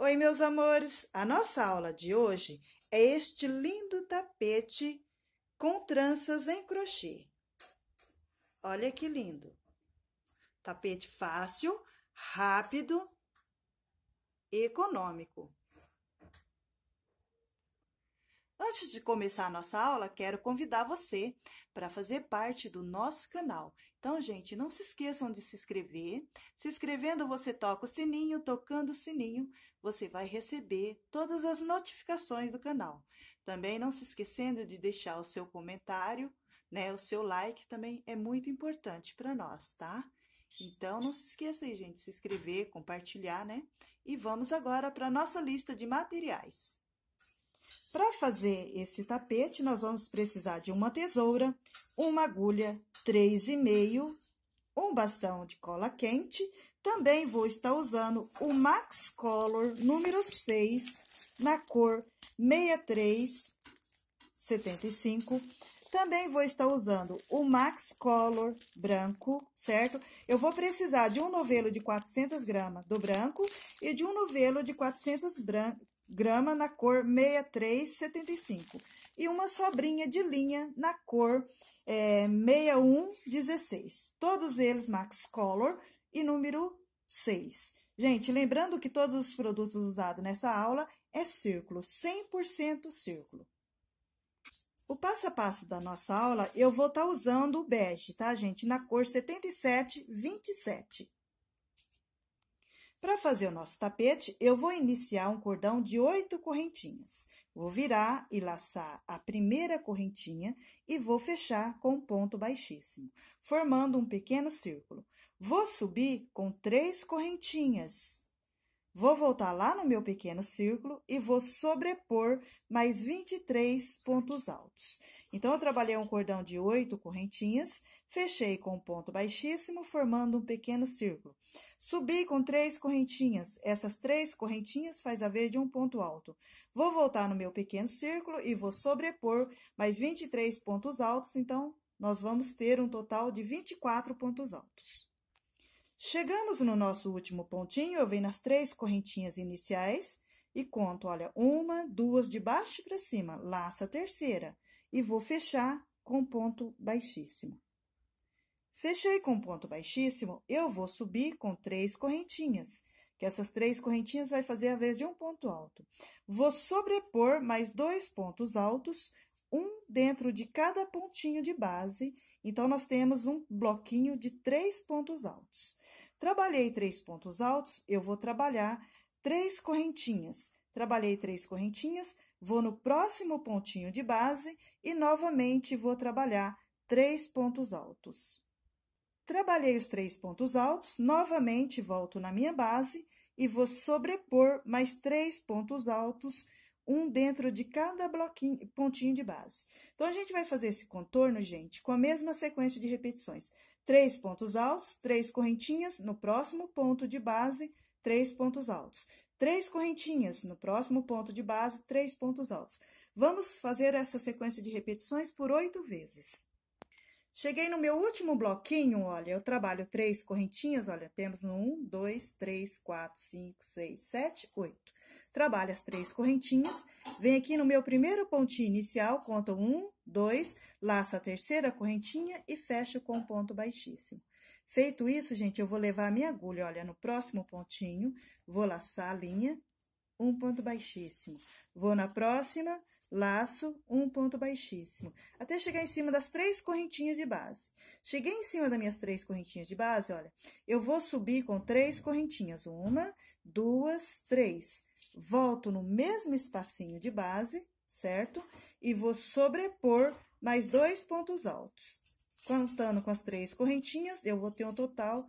Oi, meus amores! A nossa aula de hoje é este lindo tapete com tranças em crochê. Olha que lindo! Tapete fácil, rápido e econômico. Antes de começar a nossa aula, quero convidar você para fazer parte do nosso canal então, gente, não se esqueçam de se inscrever. Se inscrevendo, você toca o sininho, tocando o sininho, você vai receber todas as notificações do canal. Também não se esquecendo de deixar o seu comentário, né? O seu like também é muito importante para nós, tá? Então, não se esqueça aí, gente, se inscrever, compartilhar, né? E vamos agora para a nossa lista de materiais. Para fazer esse tapete, nós vamos precisar de uma tesoura, uma agulha 3,5, um bastão de cola quente. Também vou estar usando o Max Color número 6, na cor 6375. Também vou estar usando o Max Color branco, certo? Eu vou precisar de um novelo de 400 gramas do branco e de um novelo de 400, grama na cor 6375 e uma sobrinha de linha na cor é, 6116. Todos eles Max Color e número 6. Gente, lembrando que todos os produtos usados nessa aula é círculo, 100% círculo. O passo a passo da nossa aula, eu vou estar tá usando o bege, tá, gente? Na cor 7727. Para fazer o nosso tapete, eu vou iniciar um cordão de oito correntinhas. Vou virar e laçar a primeira correntinha e vou fechar com um ponto baixíssimo, formando um pequeno círculo. Vou subir com três correntinhas Vou voltar lá no meu pequeno círculo e vou sobrepor mais 23 pontos altos. Então, eu trabalhei um cordão de oito correntinhas, fechei com um ponto baixíssimo, formando um pequeno círculo. Subi com três correntinhas, essas três correntinhas faz a vez de um ponto alto. Vou voltar no meu pequeno círculo e vou sobrepor mais 23 pontos altos, então, nós vamos ter um total de 24 pontos altos. Chegamos no nosso último pontinho, eu venho nas três correntinhas iniciais e conto, olha, uma, duas de baixo para cima, laço a terceira e vou fechar com ponto baixíssimo. Fechei com ponto baixíssimo, eu vou subir com três correntinhas, que essas três correntinhas vai fazer a vez de um ponto alto. Vou sobrepor mais dois pontos altos, um dentro de cada pontinho de base, então nós temos um bloquinho de três pontos altos. Trabalhei três pontos altos, eu vou trabalhar três correntinhas. Trabalhei três correntinhas, vou no próximo pontinho de base e novamente vou trabalhar três pontos altos. Trabalhei os três pontos altos, novamente volto na minha base e vou sobrepor mais três pontos altos, um dentro de cada bloquinho, pontinho de base. Então, a gente vai fazer esse contorno, gente, com a mesma sequência de repetições. Três pontos altos, três correntinhas no próximo ponto de base, três pontos altos. Três correntinhas no próximo ponto de base, três pontos altos. Vamos fazer essa sequência de repetições por oito vezes. Cheguei no meu último bloquinho, olha, eu trabalho três correntinhas, olha, temos um, dois, três, quatro, cinco, seis, sete, oito. Trabalho as três correntinhas, vem aqui no meu primeiro pontinho inicial, conto um, dois, laço a terceira correntinha e fecho com um ponto baixíssimo. Feito isso, gente, eu vou levar a minha agulha, olha, no próximo pontinho, vou laçar a linha, um ponto baixíssimo. Vou na próxima, laço, um ponto baixíssimo, até chegar em cima das três correntinhas de base. Cheguei em cima das minhas três correntinhas de base, olha, eu vou subir com três correntinhas, uma, duas, três. Volto no mesmo espacinho de base, certo? E vou sobrepor mais dois pontos altos. Contando com as três correntinhas, eu vou ter um total...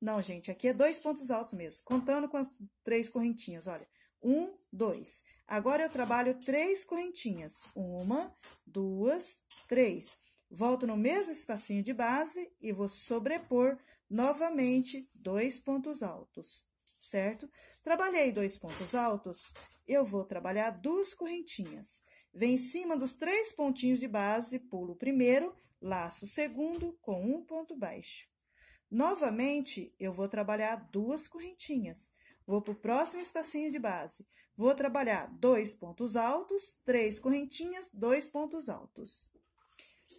Não, gente, aqui é dois pontos altos mesmo. Contando com as três correntinhas, olha, um, dois. Agora eu trabalho três correntinhas. Uma, duas, três. Volto no mesmo espacinho de base e vou sobrepor novamente dois pontos altos, certo? Trabalhei dois pontos altos, eu vou trabalhar duas correntinhas. Vem em cima dos três pontinhos de base, pulo o primeiro, laço o segundo com um ponto baixo. Novamente, eu vou trabalhar duas correntinhas. Vou para o próximo espacinho de base. Vou trabalhar dois pontos altos, três correntinhas, dois pontos altos.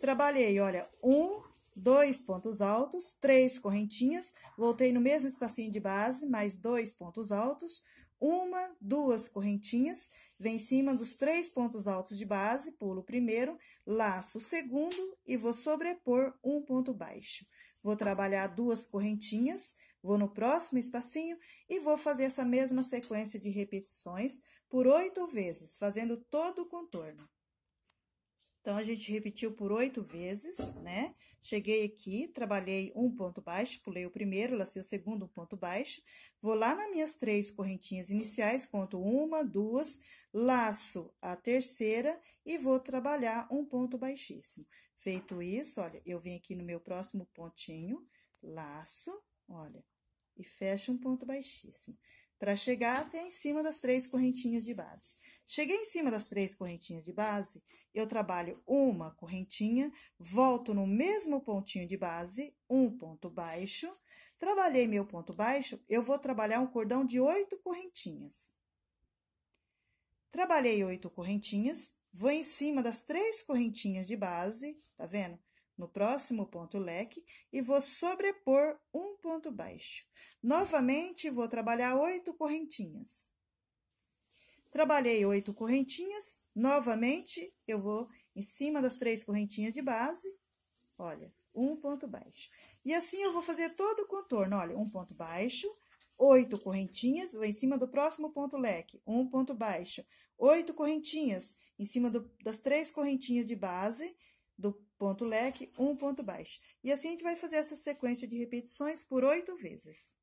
Trabalhei, olha, um, dois pontos altos, três correntinhas. Voltei no mesmo espacinho de base, mais dois pontos altos. Uma, duas correntinhas, vem em cima dos três pontos altos de base, pulo o primeiro, laço o segundo e vou sobrepor um ponto baixo. Vou trabalhar duas correntinhas, Vou no próximo espacinho e vou fazer essa mesma sequência de repetições por oito vezes, fazendo todo o contorno. Então, a gente repetiu por oito vezes, né? Cheguei aqui, trabalhei um ponto baixo, pulei o primeiro, lacei o segundo, um ponto baixo. Vou lá nas minhas três correntinhas iniciais, conto uma, duas, laço a terceira e vou trabalhar um ponto baixíssimo. Feito isso, olha, eu vim aqui no meu próximo pontinho, laço, olha, e fecha um ponto baixíssimo, para chegar até em cima das três correntinhas de base. Cheguei em cima das três correntinhas de base, eu trabalho uma correntinha, volto no mesmo pontinho de base, um ponto baixo. Trabalhei meu ponto baixo, eu vou trabalhar um cordão de oito correntinhas. Trabalhei oito correntinhas, vou em cima das três correntinhas de base, tá vendo? No próximo ponto leque e vou sobrepor um ponto baixo. Novamente, vou trabalhar oito correntinhas. Trabalhei oito correntinhas, novamente, eu vou em cima das três correntinhas de base, olha, um ponto baixo. E assim eu vou fazer todo o contorno, olha, um ponto baixo, oito correntinhas, vou em cima do próximo ponto leque, um ponto baixo, oito correntinhas, em cima do, das três correntinhas de base, do ponto leque, um ponto baixo. E assim a gente vai fazer essa sequência de repetições por oito vezes.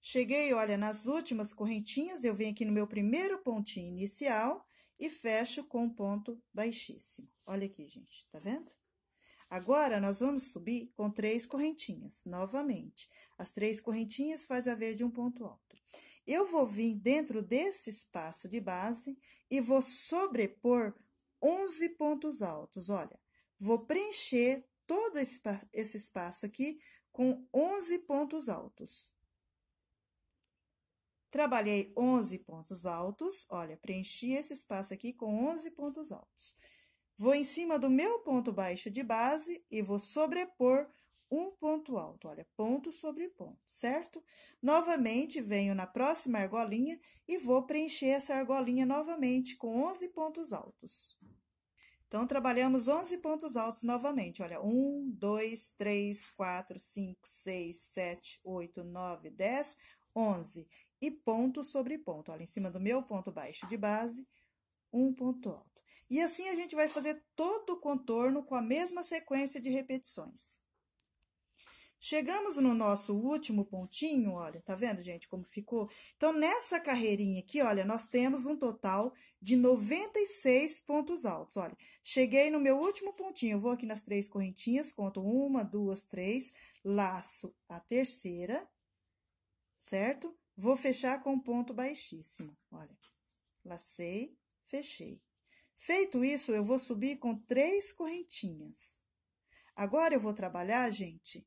Cheguei, olha, nas últimas correntinhas, eu venho aqui no meu primeiro pontinho inicial e fecho com um ponto baixíssimo. Olha aqui, gente, tá vendo? Agora, nós vamos subir com três correntinhas, novamente. As três correntinhas faz a vez de um ponto alto. Eu vou vir dentro desse espaço de base e vou sobrepor 11 pontos altos, olha. Vou preencher todo esse espaço aqui com 11 pontos altos. Trabalhei 11 pontos altos, olha, preenchi esse espaço aqui com 11 pontos altos. Vou em cima do meu ponto baixo de base e vou sobrepor um ponto alto, olha, ponto sobre ponto, certo? Novamente, venho na próxima argolinha e vou preencher essa argolinha novamente com 11 pontos altos. Então, trabalhamos 11 pontos altos novamente. Olha, 1, 2, 3, 4, 5, 6, 7, 8, 9, 10, 11. E ponto sobre ponto. Olha, em cima do meu ponto baixo de base, um ponto alto. E assim a gente vai fazer todo o contorno com a mesma sequência de repetições. Chegamos no nosso último pontinho, olha, tá vendo, gente, como ficou? Então, nessa carreirinha aqui, olha, nós temos um total de 96 pontos altos, olha. Cheguei no meu último pontinho, eu vou aqui nas três correntinhas, conto uma, duas, três, laço a terceira, certo? Vou fechar com um ponto baixíssimo, olha. Lacei, fechei. Feito isso, eu vou subir com três correntinhas. Agora, eu vou trabalhar, gente,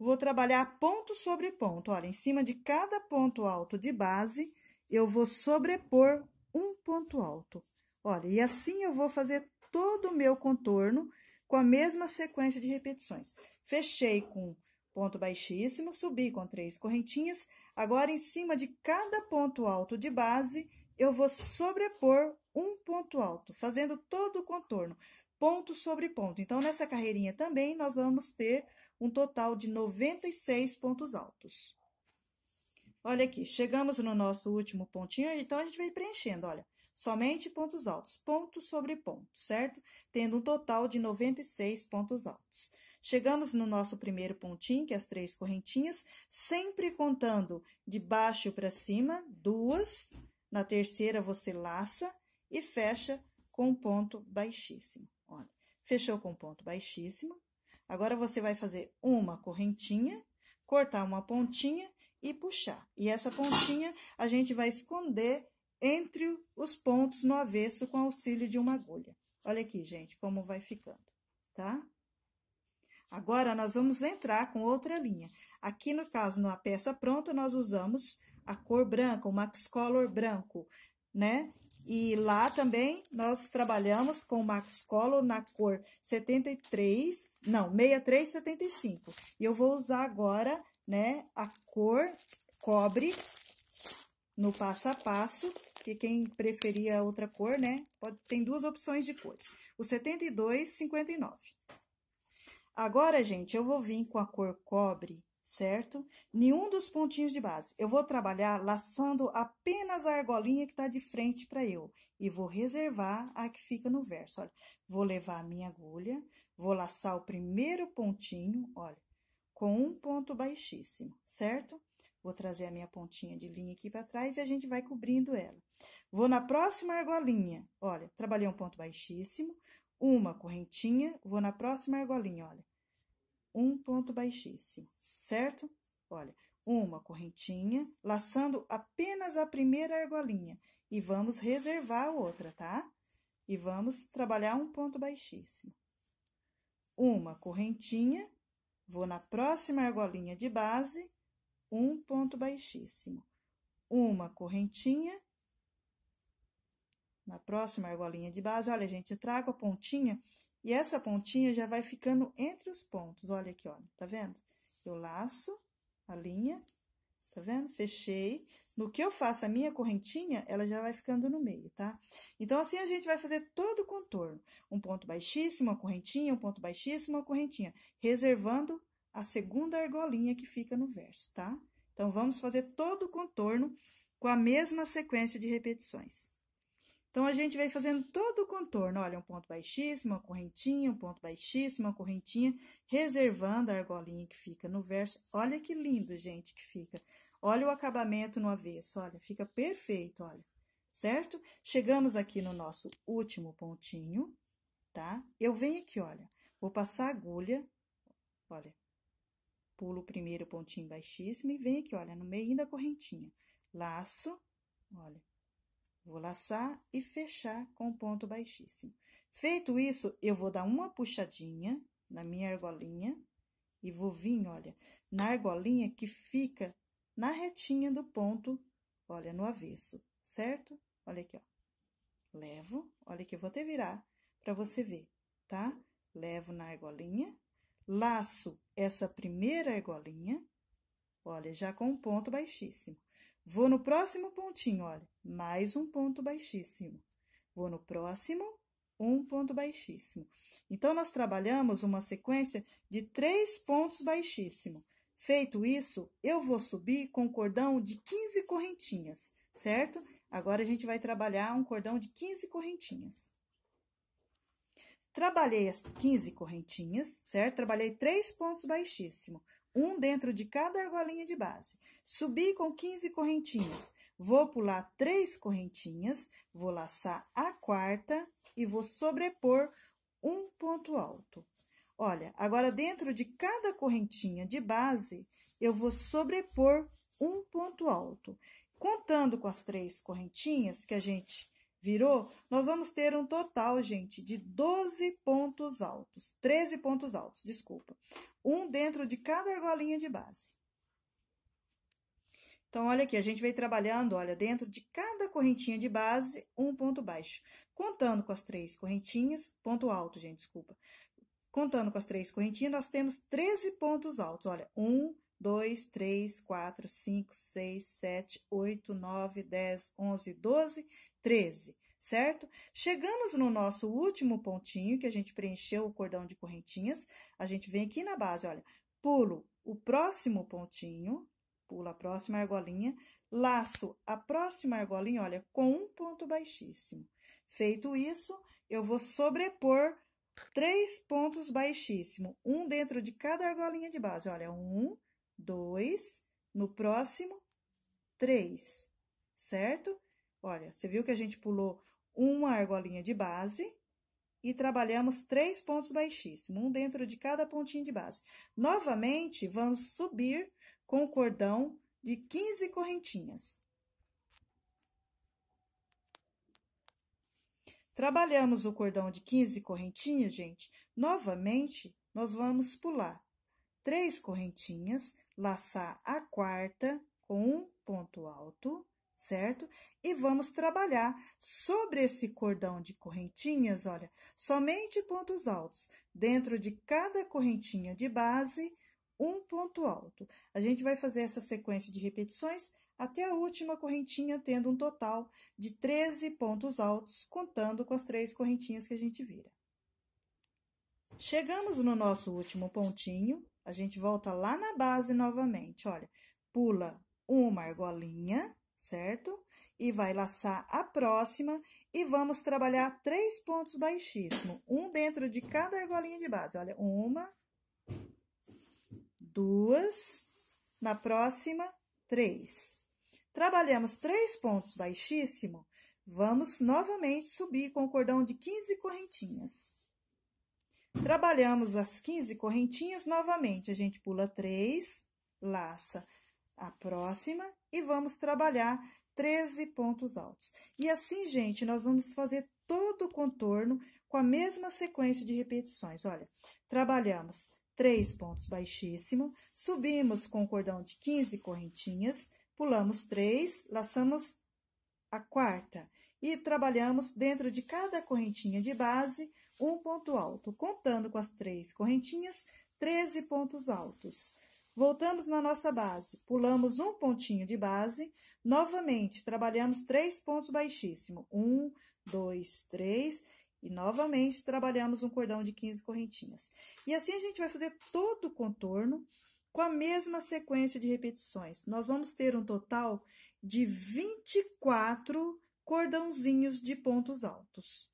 Vou trabalhar ponto sobre ponto. Olha, em cima de cada ponto alto de base, eu vou sobrepor um ponto alto. Olha, e assim eu vou fazer todo o meu contorno com a mesma sequência de repetições. Fechei com ponto baixíssimo, subi com três correntinhas. Agora, em cima de cada ponto alto de base, eu vou sobrepor um ponto alto, fazendo todo o contorno, ponto sobre ponto. Então, nessa carreirinha também, nós vamos ter um total de 96 pontos altos. Olha aqui, chegamos no nosso último pontinho, então a gente vem preenchendo, olha, somente pontos altos, ponto sobre ponto, certo? Tendo um total de 96 pontos altos. Chegamos no nosso primeiro pontinho, que é as três correntinhas, sempre contando de baixo para cima, duas, na terceira você laça e fecha com um ponto baixíssimo. Olha, fechou com ponto baixíssimo, Agora você vai fazer uma correntinha, cortar uma pontinha e puxar. E essa pontinha a gente vai esconder entre os pontos no avesso com auxílio de uma agulha. Olha aqui, gente, como vai ficando, tá? Agora, nós vamos entrar com outra linha. Aqui, no caso, na peça pronta, nós usamos a cor branca, o Max Color branco, né? E lá também nós trabalhamos com o Max Color na cor 73, não, 6375. E eu vou usar agora, né, a cor cobre no passo a passo, que quem preferir a outra cor, né, pode, tem duas opções de cores, o 72 59. Agora, gente, eu vou vir com a cor cobre certo? Nenhum dos pontinhos de base. Eu vou trabalhar laçando apenas a argolinha que está de frente para eu. E vou reservar a que fica no verso. Olha, vou levar a minha agulha, vou laçar o primeiro pontinho, olha, com um ponto baixíssimo, certo? Vou trazer a minha pontinha de linha aqui para trás e a gente vai cobrindo ela. Vou na próxima argolinha, olha, trabalhei um ponto baixíssimo, uma correntinha, vou na próxima argolinha, olha, um ponto baixíssimo certo? Olha, uma correntinha, laçando apenas a primeira argolinha e vamos reservar a outra, tá? E vamos trabalhar um ponto baixíssimo. Uma correntinha, vou na próxima argolinha de base, um ponto baixíssimo. Uma correntinha, na próxima argolinha de base, olha, gente, eu trago a pontinha e essa pontinha já vai ficando entre os pontos. Olha aqui, olha, tá vendo? eu laço, a linha, tá vendo? Fechei. No que eu faço a minha correntinha, ela já vai ficando no meio, tá? Então, assim a gente vai fazer todo o contorno. Um ponto baixíssimo, uma correntinha, um ponto baixíssimo, uma correntinha. Reservando a segunda argolinha que fica no verso, tá? Então, vamos fazer todo o contorno com a mesma sequência de repetições. Então, a gente vai fazendo todo o contorno. Olha, um ponto baixíssimo, uma correntinha, um ponto baixíssimo, uma correntinha, reservando a argolinha que fica no verso. Olha que lindo, gente, que fica. Olha o acabamento no avesso, olha, fica perfeito, olha. Certo? Chegamos aqui no nosso último pontinho, tá? Eu venho aqui, olha, vou passar a agulha, olha, pulo o primeiro pontinho baixíssimo e venho aqui, olha, no meio da correntinha. Laço, olha, Vou laçar e fechar com ponto baixíssimo. Feito isso, eu vou dar uma puxadinha na minha argolinha e vou vir, olha, na argolinha que fica na retinha do ponto, olha, no avesso, certo? Olha aqui, ó. Levo, olha que eu vou até virar para você ver, tá? Levo na argolinha, laço essa primeira argolinha, olha, já com um ponto baixíssimo. Vou no próximo pontinho, olha, mais um ponto baixíssimo. Vou no próximo, um ponto baixíssimo. Então, nós trabalhamos uma sequência de três pontos baixíssimo. Feito isso, eu vou subir com um cordão de 15 correntinhas, certo? Agora, a gente vai trabalhar um cordão de 15 correntinhas. Trabalhei as 15 correntinhas, certo? Trabalhei três pontos baixíssimos um dentro de cada argolinha de base. Subi com 15 correntinhas. Vou pular três correntinhas, vou laçar a quarta e vou sobrepor um ponto alto. Olha, agora dentro de cada correntinha de base, eu vou sobrepor um ponto alto. Contando com as três correntinhas que a gente virou, nós vamos ter um total, gente, de 12 pontos altos, 13 pontos altos, desculpa um dentro de cada argolinha de base. Então, olha aqui, a gente vem trabalhando, olha, dentro de cada correntinha de base, um ponto baixo. Contando com as três correntinhas, ponto alto, gente, desculpa. Contando com as três correntinhas, nós temos 13 pontos altos. Olha, 1, 2, 3, 4, 5, 6, 7, 8, 9, 10, 11, 12, 13 certo? Chegamos no nosso último pontinho, que a gente preencheu o cordão de correntinhas. A gente vem aqui na base, olha, pulo o próximo pontinho, pula a próxima argolinha, laço a próxima argolinha, olha, com um ponto baixíssimo. Feito isso, eu vou sobrepor três pontos baixíssimo, um dentro de cada argolinha de base, olha, um, dois, no próximo, três, certo? Olha, você viu que a gente pulou uma argolinha de base e trabalhamos três pontos baixíssimos, um dentro de cada pontinho de base. Novamente, vamos subir com o cordão de 15 correntinhas. Trabalhamos o cordão de 15 correntinhas, gente. Novamente, nós vamos pular três correntinhas, laçar a quarta com um ponto alto, certo? E vamos trabalhar sobre esse cordão de correntinhas, olha, somente pontos altos. Dentro de cada correntinha de base, um ponto alto. A gente vai fazer essa sequência de repetições até a última correntinha, tendo um total de 13 pontos altos, contando com as três correntinhas que a gente vira. Chegamos no nosso último pontinho, a gente volta lá na base novamente, olha, pula uma argolinha, certo? E vai laçar a próxima e vamos trabalhar três pontos baixíssimos, um dentro de cada argolinha de base. Olha, uma, duas, na próxima, três. Trabalhamos três pontos baixíssimo, vamos novamente subir com o cordão de 15 correntinhas. Trabalhamos as 15 correntinhas novamente, a gente pula três, laça a próxima e vamos trabalhar 13 pontos altos. E assim, gente, nós vamos fazer todo o contorno com a mesma sequência de repetições. Olha, trabalhamos três pontos baixíssimo, subimos com o cordão de 15 correntinhas, pulamos três, laçamos a quarta e trabalhamos dentro de cada correntinha de base um ponto alto, contando com as três correntinhas, 13 pontos altos. Voltamos na nossa base, pulamos um pontinho de base, novamente trabalhamos três pontos baixíssimo. Um, dois, três, e novamente trabalhamos um cordão de 15 correntinhas. E assim a gente vai fazer todo o contorno com a mesma sequência de repetições. Nós vamos ter um total de 24 cordãozinhos de pontos altos.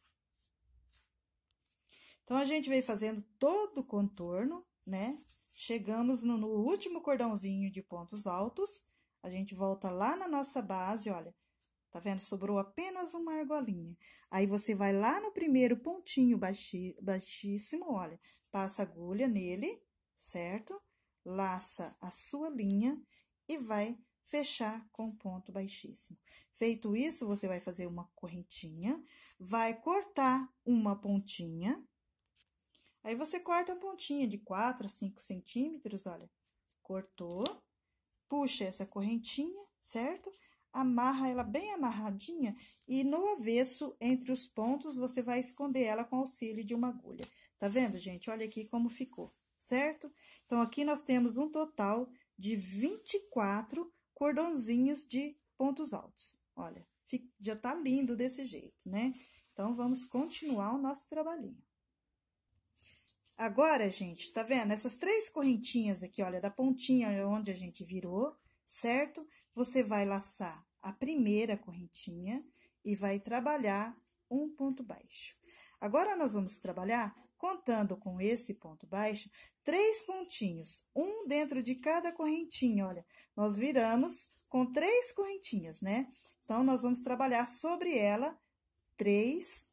Então, a gente vem fazendo todo o contorno, né? Chegamos no, no último cordãozinho de pontos altos. A gente volta lá na nossa base, olha. Tá vendo? Sobrou apenas uma argolinha. Aí você vai lá no primeiro pontinho baixi, baixíssimo, olha. Passa agulha nele, certo? Laça a sua linha e vai fechar com ponto baixíssimo. Feito isso, você vai fazer uma correntinha, vai cortar uma pontinha, Aí você corta a pontinha de 4 a 5 centímetros, olha. Cortou, puxa essa correntinha, certo? Amarra ela bem amarradinha e no avesso, entre os pontos, você vai esconder ela com auxílio de uma agulha. Tá vendo, gente? Olha aqui como ficou, certo? Então, aqui nós temos um total de 24 cordãozinhos de pontos altos. Olha, já tá lindo desse jeito, né? Então, vamos continuar o nosso trabalhinho. Agora, gente, tá vendo? Essas três correntinhas aqui, olha, da pontinha onde a gente virou, certo? Você vai laçar a primeira correntinha e vai trabalhar um ponto baixo. Agora, nós vamos trabalhar contando com esse ponto baixo, três pontinhos, um dentro de cada correntinha, olha. Nós viramos com três correntinhas, né? Então, nós vamos trabalhar sobre ela três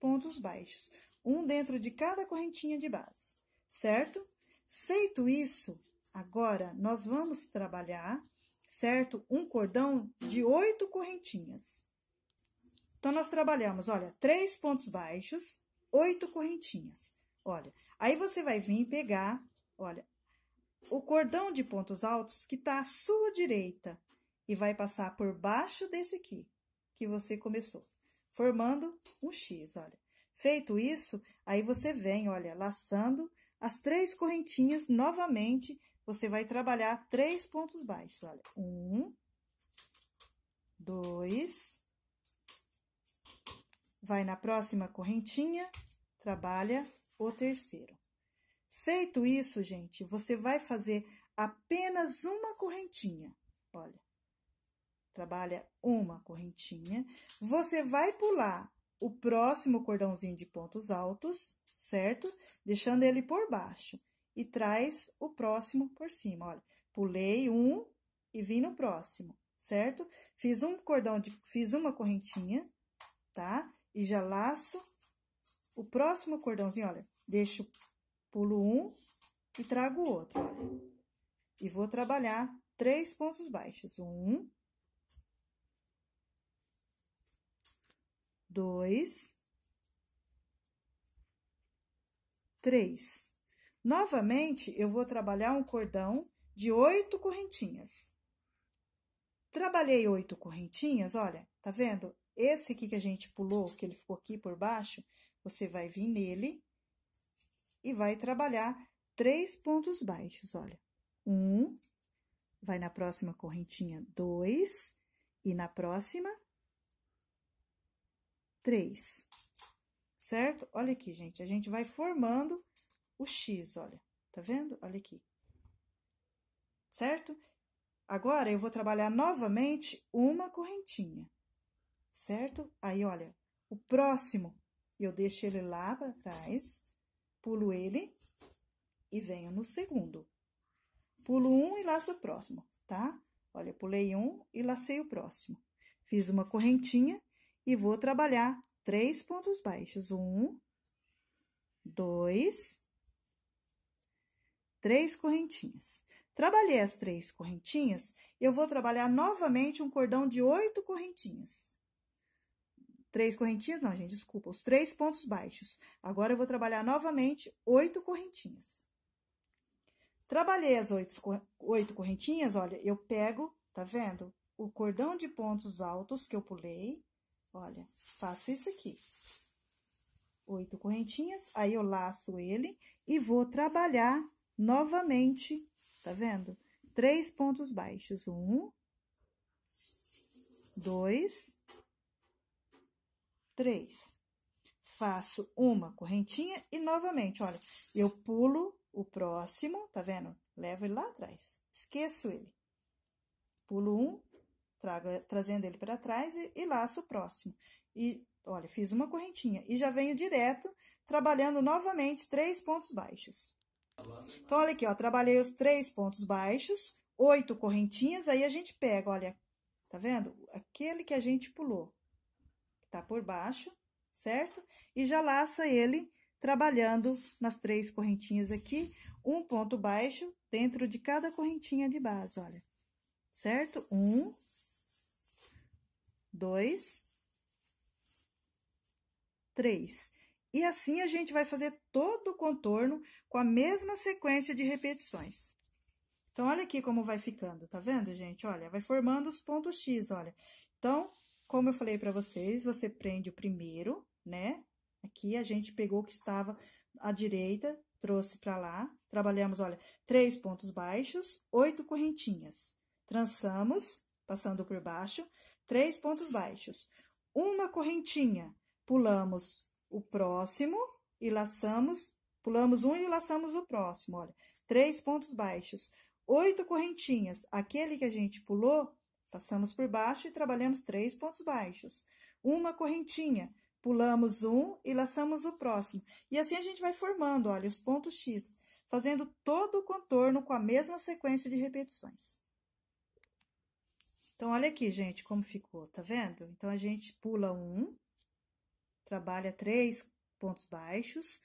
pontos baixos um dentro de cada correntinha de base, certo? Feito isso, agora nós vamos trabalhar, certo? Um cordão de oito correntinhas. Então, nós trabalhamos, olha, três pontos baixos, oito correntinhas. Olha, aí você vai vir pegar, olha, o cordão de pontos altos que está à sua direita e vai passar por baixo desse aqui que você começou, formando um X, olha. Feito isso, aí você vem, olha, laçando as três correntinhas novamente, você vai trabalhar três pontos baixos, olha. Um, dois, vai na próxima correntinha, trabalha o terceiro. Feito isso, gente, você vai fazer apenas uma correntinha, olha. Trabalha uma correntinha, você vai pular o próximo cordãozinho de pontos altos, certo? Deixando ele por baixo. E traz o próximo por cima. Olha, pulei um e vim no próximo, certo? Fiz um cordão, de, fiz uma correntinha, tá? E já laço o próximo cordãozinho, olha. Deixo, pulo um e trago o outro, olha. E vou trabalhar três pontos baixos. Um, dois, três. Novamente, eu vou trabalhar um cordão de oito correntinhas. Trabalhei oito correntinhas, olha, tá vendo? Esse aqui que a gente pulou, que ele ficou aqui por baixo, você vai vir nele e vai trabalhar três pontos baixos, olha. Um, vai na próxima correntinha, dois, e na próxima, três, certo? Olha aqui, gente, a gente vai formando o X, olha, tá vendo? Olha aqui, certo? Agora, eu vou trabalhar novamente uma correntinha, certo? Aí, olha, o próximo, eu deixo ele lá para trás, pulo ele e venho no segundo. Pulo um e laço o próximo, tá? Olha, pulei um e lacei o próximo. Fiz uma correntinha, e vou trabalhar três pontos baixos. Um, dois, três correntinhas. Trabalhei as três correntinhas, eu vou trabalhar novamente um cordão de oito correntinhas. Três correntinhas, não, gente, desculpa, os três pontos baixos. Agora, eu vou trabalhar novamente oito correntinhas. Trabalhei as oito, oito correntinhas, olha, eu pego, tá vendo? O cordão de pontos altos que eu pulei, Olha, faço isso aqui. Oito correntinhas, aí eu laço ele e vou trabalhar novamente, tá vendo? Três pontos baixos. Um, dois, três. Faço uma correntinha e novamente, olha, eu pulo o próximo, tá vendo? Levo ele lá atrás, esqueço ele. Pulo um, traga, trazendo ele para trás e, e laço o próximo. E olha, fiz uma correntinha e já venho direto trabalhando novamente três pontos baixos. Então, olha aqui, ó, trabalhei os três pontos baixos, oito correntinhas, aí a gente pega, olha, tá vendo? Aquele que a gente pulou, tá por baixo, certo? E já laça ele trabalhando nas três correntinhas aqui, um ponto baixo dentro de cada correntinha de base, olha. Certo? Um, dois, três. E assim a gente vai fazer todo o contorno com a mesma sequência de repetições. Então, olha aqui como vai ficando, tá vendo, gente? Olha, vai formando os pontos X, olha. Então, como eu falei para vocês, você prende o primeiro, né? Aqui a gente pegou o que estava à direita, trouxe para lá. Trabalhamos, olha, três pontos baixos, oito correntinhas. Trançamos, passando por baixo, três pontos baixos, uma correntinha, pulamos o próximo e laçamos, pulamos um e laçamos o próximo, olha, três pontos baixos, oito correntinhas, aquele que a gente pulou, passamos por baixo e trabalhamos três pontos baixos, uma correntinha, pulamos um e laçamos o próximo. E assim a gente vai formando, olha, os pontos X, fazendo todo o contorno com a mesma sequência de repetições. Então, olha aqui, gente, como ficou, tá vendo? Então, a gente pula um, trabalha três pontos baixos,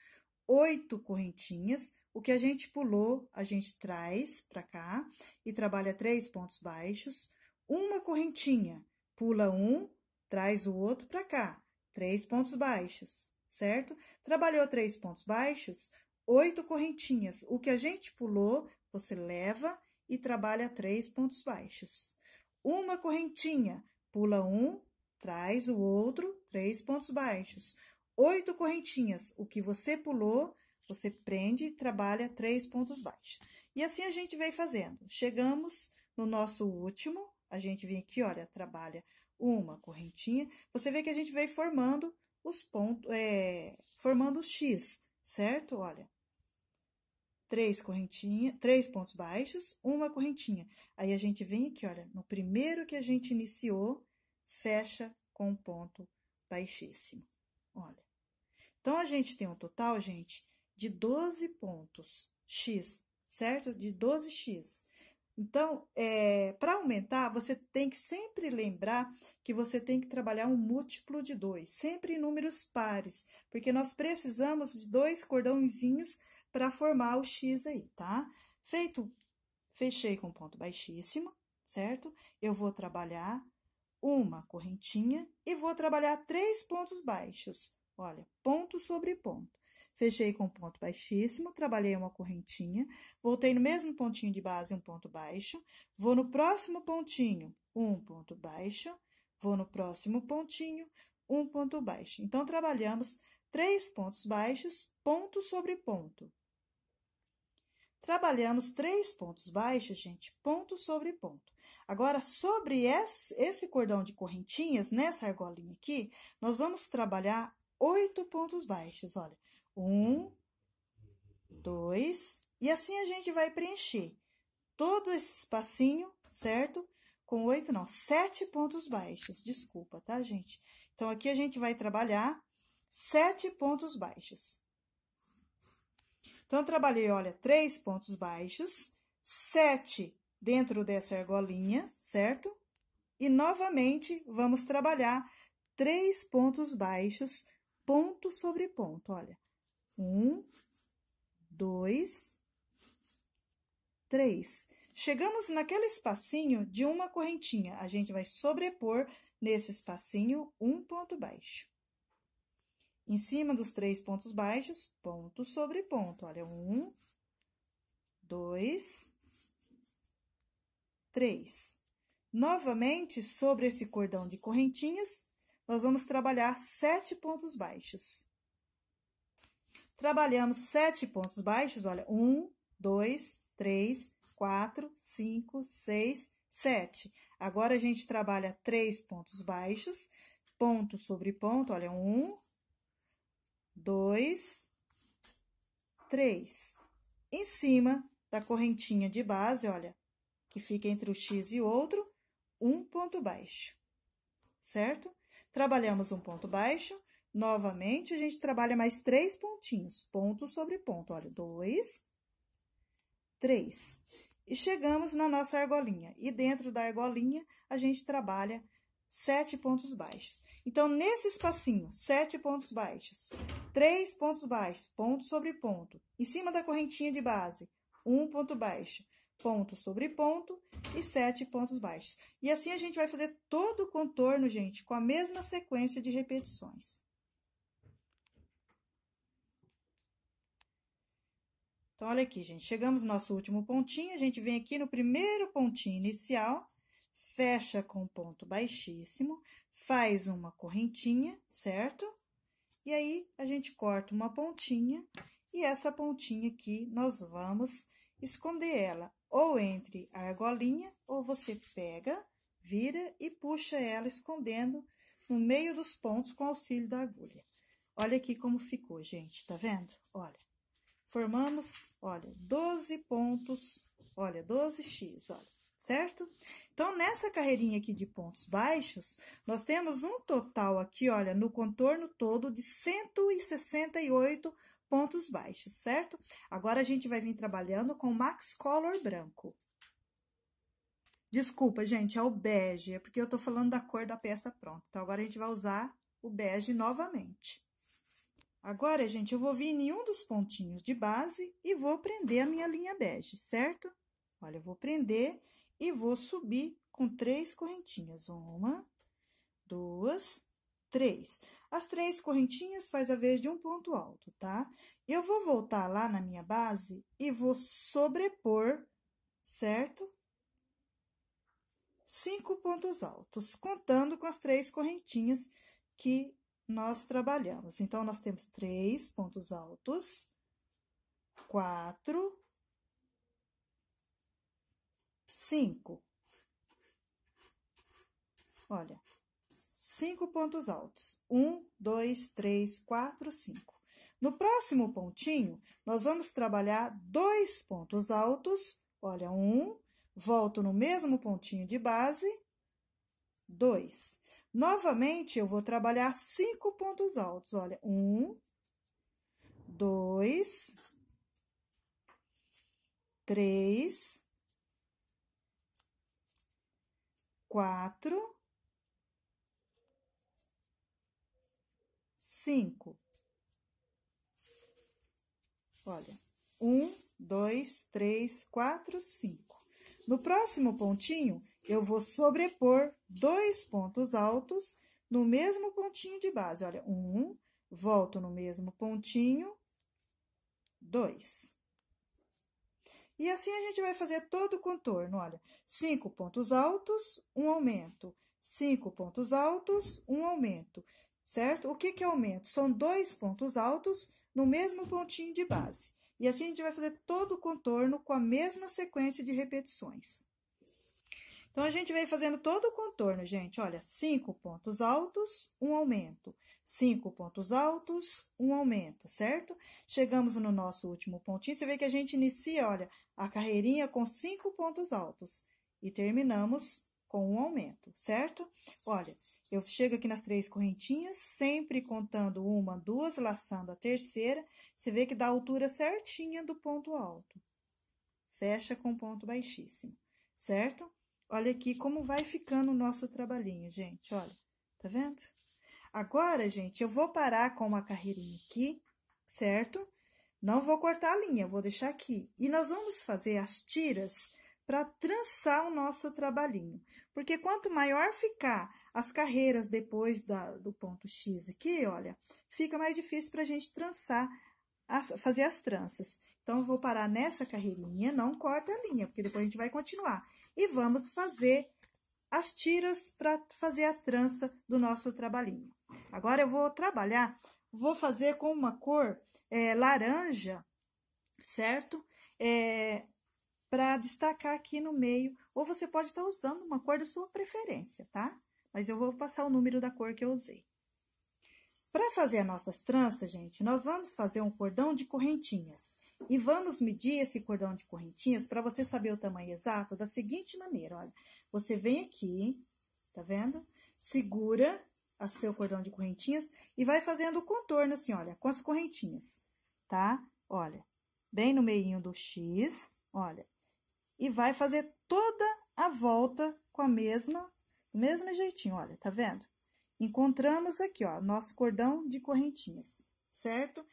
oito correntinhas. O que a gente pulou, a gente traz para cá e trabalha três pontos baixos, uma correntinha, pula um, traz o outro para cá, três pontos baixos, certo? Trabalhou três pontos baixos, oito correntinhas. O que a gente pulou, você leva e trabalha três pontos baixos. Uma correntinha, pula um, traz o outro, três pontos baixos. Oito correntinhas, o que você pulou, você prende e trabalha três pontos baixos. E assim a gente vem fazendo. Chegamos no nosso último, a gente vem aqui, olha, trabalha uma correntinha. Você vê que a gente vem formando os pontos, é, eh, formando o X, certo? Olha, três correntinhas, três pontos baixos, uma correntinha. Aí a gente vem aqui, olha, no primeiro que a gente iniciou, fecha com um ponto baixíssimo. Olha. Então a gente tem um total, gente, de 12 pontos x, certo? De 12x. Então, é, para aumentar, você tem que sempre lembrar que você tem que trabalhar um múltiplo de dois, sempre em números pares, porque nós precisamos de dois cordãozinhos para formar o X aí, tá? Feito, fechei com ponto baixíssimo, certo? Eu vou trabalhar uma correntinha e vou trabalhar três pontos baixos. Olha, ponto sobre ponto. Fechei com ponto baixíssimo, trabalhei uma correntinha, voltei no mesmo pontinho de base, um ponto baixo, vou no próximo pontinho, um ponto baixo, vou no próximo pontinho, um ponto baixo. Então, trabalhamos três pontos baixos, ponto sobre ponto. Trabalhamos três pontos baixos, gente, ponto sobre ponto. Agora, sobre esse cordão de correntinhas, nessa argolinha aqui, nós vamos trabalhar oito pontos baixos, olha. Um, dois, e assim a gente vai preencher todo esse espacinho, certo? Com oito, não, sete pontos baixos, desculpa, tá, gente? Então, aqui a gente vai trabalhar sete pontos baixos. Então, trabalhei, olha, três pontos baixos, sete dentro dessa argolinha, certo? E, novamente, vamos trabalhar três pontos baixos, ponto sobre ponto, olha. Um, dois, três. Chegamos naquele espacinho de uma correntinha, a gente vai sobrepor nesse espacinho um ponto baixo. Em cima dos três pontos baixos, ponto sobre ponto. Olha, um, dois, três. Novamente, sobre esse cordão de correntinhas, nós vamos trabalhar sete pontos baixos. Trabalhamos sete pontos baixos, olha, um, dois, três, quatro, cinco, seis, sete. Agora, a gente trabalha três pontos baixos, ponto sobre ponto, olha, um, dois, três. Em cima da correntinha de base, olha, que fica entre o X e o outro, um ponto baixo, certo? Trabalhamos um ponto baixo, novamente a gente trabalha mais três pontinhos, ponto sobre ponto, olha, dois, três. E chegamos na nossa argolinha, e dentro da argolinha a gente trabalha sete pontos baixos. Então, nesse espacinho, sete pontos baixos, três pontos baixos, ponto sobre ponto, em cima da correntinha de base, um ponto baixo, ponto sobre ponto e sete pontos baixos. E assim a gente vai fazer todo o contorno, gente, com a mesma sequência de repetições. Então, olha aqui, gente, chegamos no nosso último pontinho, a gente vem aqui no primeiro pontinho inicial fecha com ponto baixíssimo, faz uma correntinha, certo? E aí, a gente corta uma pontinha, e essa pontinha aqui, nós vamos esconder ela ou entre a argolinha, ou você pega, vira e puxa ela escondendo no meio dos pontos com auxílio da agulha. Olha aqui como ficou, gente, tá vendo? Olha, formamos, olha, 12 pontos, olha, 12x, olha certo? Então, nessa carreirinha aqui de pontos baixos, nós temos um total aqui, olha, no contorno todo de 168 pontos baixos, certo? Agora, a gente vai vir trabalhando com Max Color branco. Desculpa, gente, é o bege, é porque eu tô falando da cor da peça pronta. Então, agora a gente vai usar o bege novamente. Agora, gente, eu vou vir em um dos pontinhos de base e vou prender a minha linha bege, certo? Olha, eu vou prender e vou subir com três correntinhas. Uma, duas, três. As três correntinhas faz a vez de um ponto alto, tá? Eu vou voltar lá na minha base e vou sobrepor, certo? Cinco pontos altos, contando com as três correntinhas que nós trabalhamos. Então, nós temos três pontos altos, quatro, Cinco. Olha, cinco pontos altos. Um, dois, três, quatro, cinco. No próximo pontinho, nós vamos trabalhar dois pontos altos. Olha, um, volto no mesmo pontinho de base, dois. Novamente, eu vou trabalhar cinco pontos altos. Olha, um, dois, três, quatro, cinco. Olha, um, dois, três, quatro, cinco. No próximo pontinho, eu vou sobrepor dois pontos altos no mesmo pontinho de base. Olha, um, volto no mesmo pontinho, dois. E assim a gente vai fazer todo o contorno, olha, cinco pontos altos, um aumento, cinco pontos altos, um aumento, certo? O que que é aumento? São dois pontos altos no mesmo pontinho de base. E assim a gente vai fazer todo o contorno com a mesma sequência de repetições. Então, a gente vem fazendo todo o contorno, gente. Olha, cinco pontos altos, um aumento. Cinco pontos altos, um aumento, certo? Chegamos no nosso último pontinho. Você vê que a gente inicia, olha, a carreirinha com cinco pontos altos. E terminamos com um aumento, certo? Olha, eu chego aqui nas três correntinhas, sempre contando uma, duas, laçando a terceira. Você vê que dá a altura certinha do ponto alto. Fecha com ponto baixíssimo, certo? Olha aqui como vai ficando o nosso trabalhinho, gente. Olha, tá vendo? Agora, gente, eu vou parar com uma carreirinha aqui, certo? Não vou cortar a linha, vou deixar aqui. E nós vamos fazer as tiras para trançar o nosso trabalhinho. Porque quanto maior ficar as carreiras depois da, do ponto X aqui, olha, fica mais difícil para a gente trançar, as, fazer as tranças. Então, eu vou parar nessa carreirinha, não corta a linha, porque depois a gente vai continuar e vamos fazer as tiras para fazer a trança do nosso trabalhinho. Agora eu vou trabalhar, vou fazer com uma cor é, laranja, certo? É, para destacar aqui no meio, ou você pode estar tá usando uma cor da sua preferência, tá? Mas eu vou passar o número da cor que eu usei. Para fazer as nossas tranças, gente, nós vamos fazer um cordão de correntinhas. E vamos medir esse cordão de correntinhas para você saber o tamanho exato da seguinte maneira, olha. Você vem aqui, tá vendo? Segura o seu cordão de correntinhas e vai fazendo o contorno assim, olha, com as correntinhas, tá? Olha, bem no meio do X, olha. E vai fazer toda a volta com a mesma, do mesmo jeitinho, olha, tá vendo? Encontramos aqui, ó, nosso cordão de correntinhas, certo?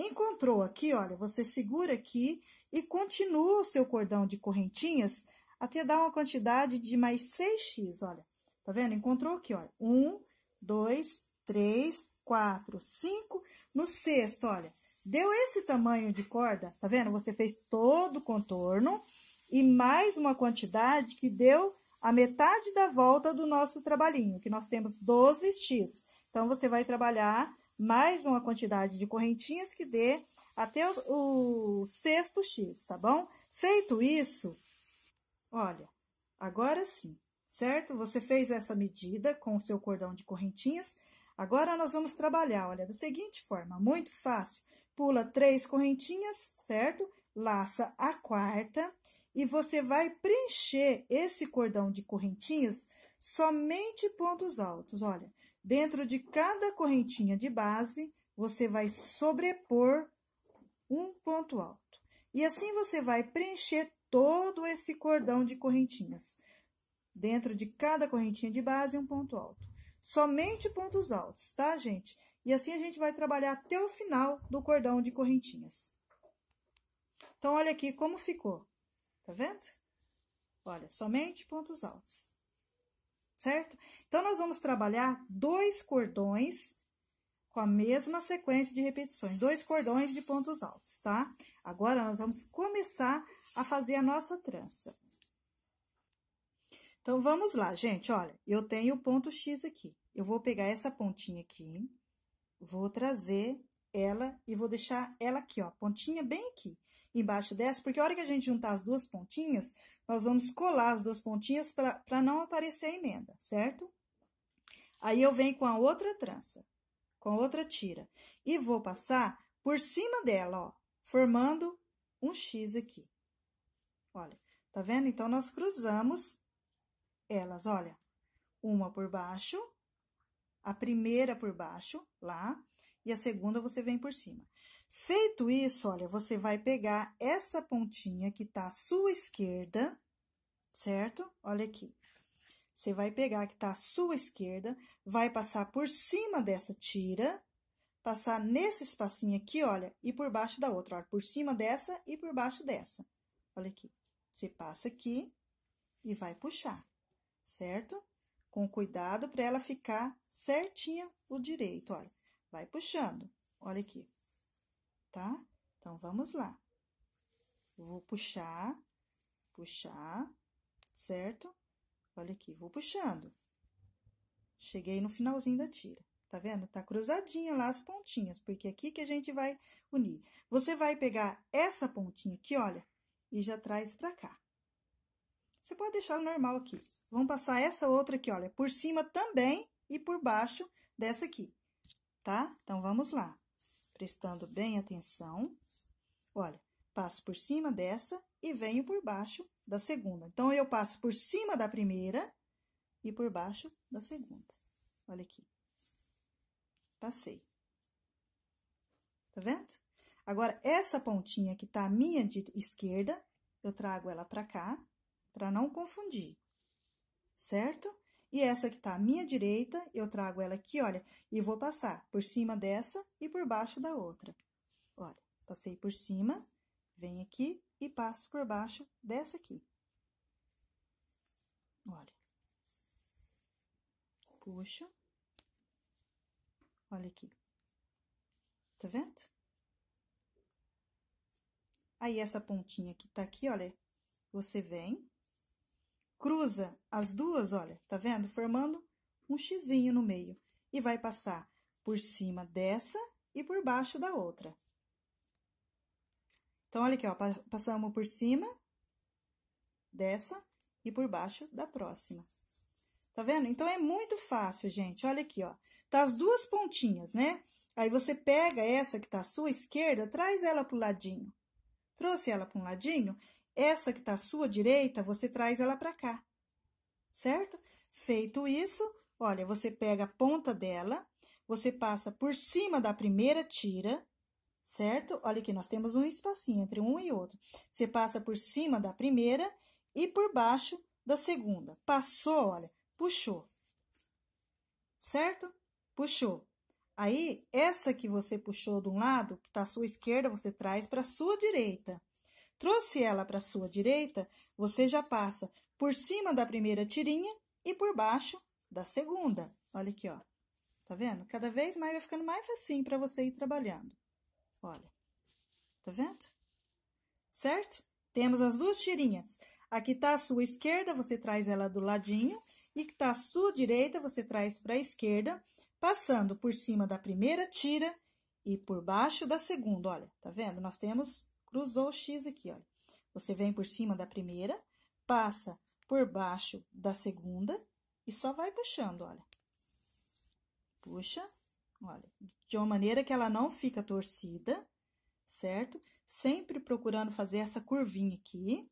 Encontrou aqui, olha, você segura aqui e continua o seu cordão de correntinhas até dar uma quantidade de mais 6x, olha. Tá vendo? Encontrou aqui, olha. 1, 2, 3, 4, 5. No sexto, olha, deu esse tamanho de corda, tá vendo? Você fez todo o contorno e mais uma quantidade que deu a metade da volta do nosso trabalhinho, que nós temos 12x. Então, você vai trabalhar mais uma quantidade de correntinhas que dê até o, o sexto X, tá bom? Feito isso, olha, agora sim, certo? Você fez essa medida com o seu cordão de correntinhas. Agora, nós vamos trabalhar, olha, da seguinte forma, muito fácil. Pula três correntinhas, certo? Laça a quarta e você vai preencher esse cordão de correntinhas somente pontos altos, olha. Dentro de cada correntinha de base, você vai sobrepor um ponto alto. E assim você vai preencher todo esse cordão de correntinhas. Dentro de cada correntinha de base, um ponto alto. Somente pontos altos, tá, gente? E assim a gente vai trabalhar até o final do cordão de correntinhas. Então, olha aqui como ficou. Tá vendo? Olha, somente pontos altos certo? Então, nós vamos trabalhar dois cordões com a mesma sequência de repetições, dois cordões de pontos altos, tá? Agora, nós vamos começar a fazer a nossa trança. Então, vamos lá, gente, olha, eu tenho o ponto X aqui. Eu vou pegar essa pontinha aqui, vou trazer ela e vou deixar ela aqui, ó, pontinha bem aqui, embaixo dessa, porque a hora que a gente juntar as duas pontinhas, nós vamos colar as duas pontinhas para não aparecer a emenda, certo? Aí eu venho com a outra trança, com a outra tira, e vou passar por cima dela, ó, formando um X aqui. Olha, tá vendo? Então, nós cruzamos elas, olha, uma por baixo, a primeira por baixo, lá, e a segunda você vem por cima. Feito isso, olha, você vai pegar essa pontinha que tá à sua esquerda, certo? Olha aqui. Você vai pegar que tá à sua esquerda, vai passar por cima dessa tira, passar nesse espacinho aqui, olha, e por baixo da outra, olha, por cima dessa e por baixo dessa. Olha aqui. Você passa aqui e vai puxar, certo? Com cuidado para ela ficar certinha o direito, olha. Vai puxando. Olha aqui tá? Então, vamos lá. Vou puxar, puxar, certo? Olha aqui, vou puxando. Cheguei no finalzinho da tira, tá vendo? Tá cruzadinha lá as pontinhas, porque é aqui que a gente vai unir. Você vai pegar essa pontinha aqui, olha, e já traz pra cá. Você pode deixar normal aqui. Vamos passar essa outra aqui, olha, por cima também e por baixo dessa aqui, tá? Então, vamos lá prestando bem atenção. Olha, passo por cima dessa e venho por baixo da segunda. Então, eu passo por cima da primeira e por baixo da segunda. Olha aqui. Passei. Tá vendo? Agora, essa pontinha que tá à minha esquerda, eu trago ela pra cá, pra não confundir, certo? E essa que está à minha direita, eu trago ela aqui, olha, e vou passar por cima dessa e por baixo da outra. Olha, passei por cima, venho aqui e passo por baixo dessa aqui. Olha. Puxo. Olha aqui. Tá vendo? Aí, essa pontinha que tá aqui, olha, você vem, Cruza as duas, olha, tá vendo? Formando um xizinho no meio. E vai passar por cima dessa e por baixo da outra. Então, olha aqui, ó, passamos por cima dessa e por baixo da próxima. Tá vendo? Então, é muito fácil, gente. Olha aqui, ó. Tá as duas pontinhas, né? Aí, você pega essa que tá à sua esquerda, traz ela pro ladinho. Trouxe ela para um ladinho, essa que está à sua direita, você traz ela para cá, certo? Feito isso, olha, você pega a ponta dela, você passa por cima da primeira tira, certo? Olha aqui, nós temos um espacinho entre um e outro. Você passa por cima da primeira e por baixo da segunda. Passou, olha, puxou, certo? Puxou. Aí, essa que você puxou de um lado, que está à sua esquerda, você traz para a sua direita trouxe ela para sua direita, você já passa por cima da primeira tirinha e por baixo da segunda. Olha aqui, ó. Tá vendo? Cada vez mais vai ficando mais facinho para você ir trabalhando. Olha. Tá vendo? Certo? Temos as duas tirinhas. Aqui tá a sua esquerda, você traz ela do ladinho. E que tá a sua direita, você traz para a esquerda, passando por cima da primeira tira e por baixo da segunda. Olha, tá vendo? Nós temos Cruzou o X aqui, olha. Você vem por cima da primeira, passa por baixo da segunda e só vai puxando, olha. Puxa, olha, de uma maneira que ela não fica torcida, certo? Sempre procurando fazer essa curvinha aqui.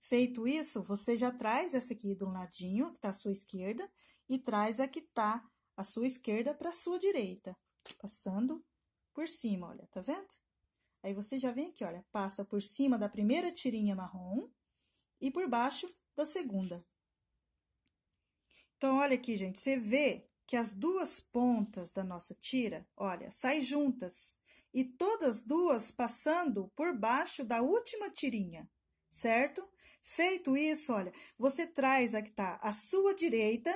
Feito isso, você já traz essa aqui de um ladinho, que tá à sua esquerda, e traz a que tá à sua esquerda para sua direita, passando por cima, olha, tá vendo? Aí você já vem aqui, olha, passa por cima da primeira tirinha marrom e por baixo da segunda. Então, olha aqui, gente, você vê que as duas pontas da nossa tira, olha, saem juntas e todas duas passando por baixo da última tirinha, certo? Feito isso, olha, você traz aqui tá a sua direita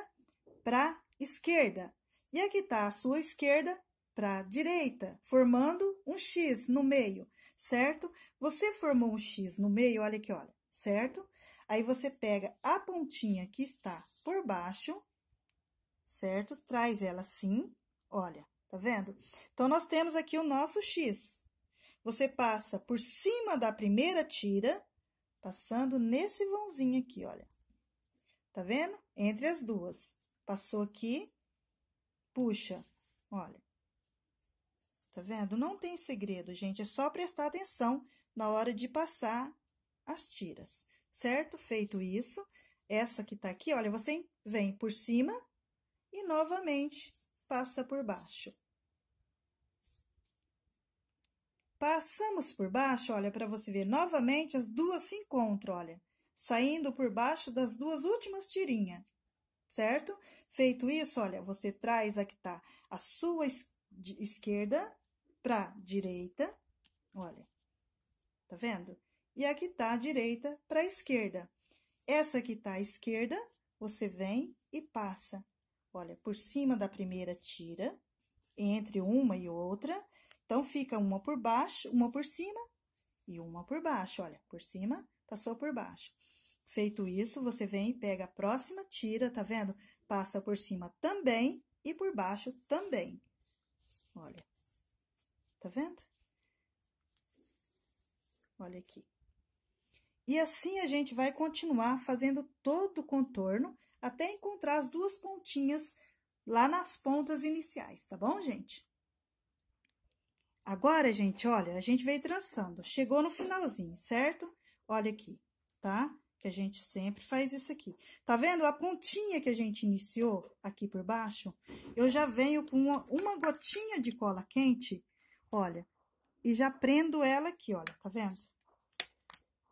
para esquerda e aqui tá a sua esquerda para a direita, formando um X no meio, certo? Você formou um X no meio, olha aqui, olha, certo? Aí você pega a pontinha que está por baixo, certo? Traz ela assim, olha, tá vendo? Então, nós temos aqui o nosso X. Você passa por cima da primeira tira, passando nesse vãozinho aqui, olha. Tá vendo? Entre as duas. Passou aqui, puxa, olha. Tá vendo? Não tem segredo, gente. É só prestar atenção na hora de passar as tiras, certo? Feito isso, essa que tá aqui, olha, você vem por cima e novamente passa por baixo. Passamos por baixo, olha, para você ver novamente, as duas se encontram, olha, saindo por baixo das duas últimas tirinhas, certo? Feito isso, olha, você traz a que tá a sua esquerda para direita, olha, tá vendo? E aqui tá a direita para esquerda. Essa que tá à esquerda, você vem e passa. Olha, por cima da primeira tira, entre uma e outra. Então, fica uma por baixo, uma por cima e uma por baixo. Olha, por cima, passou por baixo. Feito isso, você vem e pega a próxima tira, tá vendo? Passa por cima também e por baixo também. Olha. Tá vendo? Olha aqui. E assim a gente vai continuar fazendo todo o contorno até encontrar as duas pontinhas lá nas pontas iniciais, tá bom, gente? Agora, gente, olha, a gente veio traçando. Chegou no finalzinho, certo? Olha aqui, tá? Que a gente sempre faz isso aqui. Tá vendo a pontinha que a gente iniciou aqui por baixo? Eu já venho com uma, uma gotinha de cola quente Olha, e já prendo ela aqui, olha, tá vendo?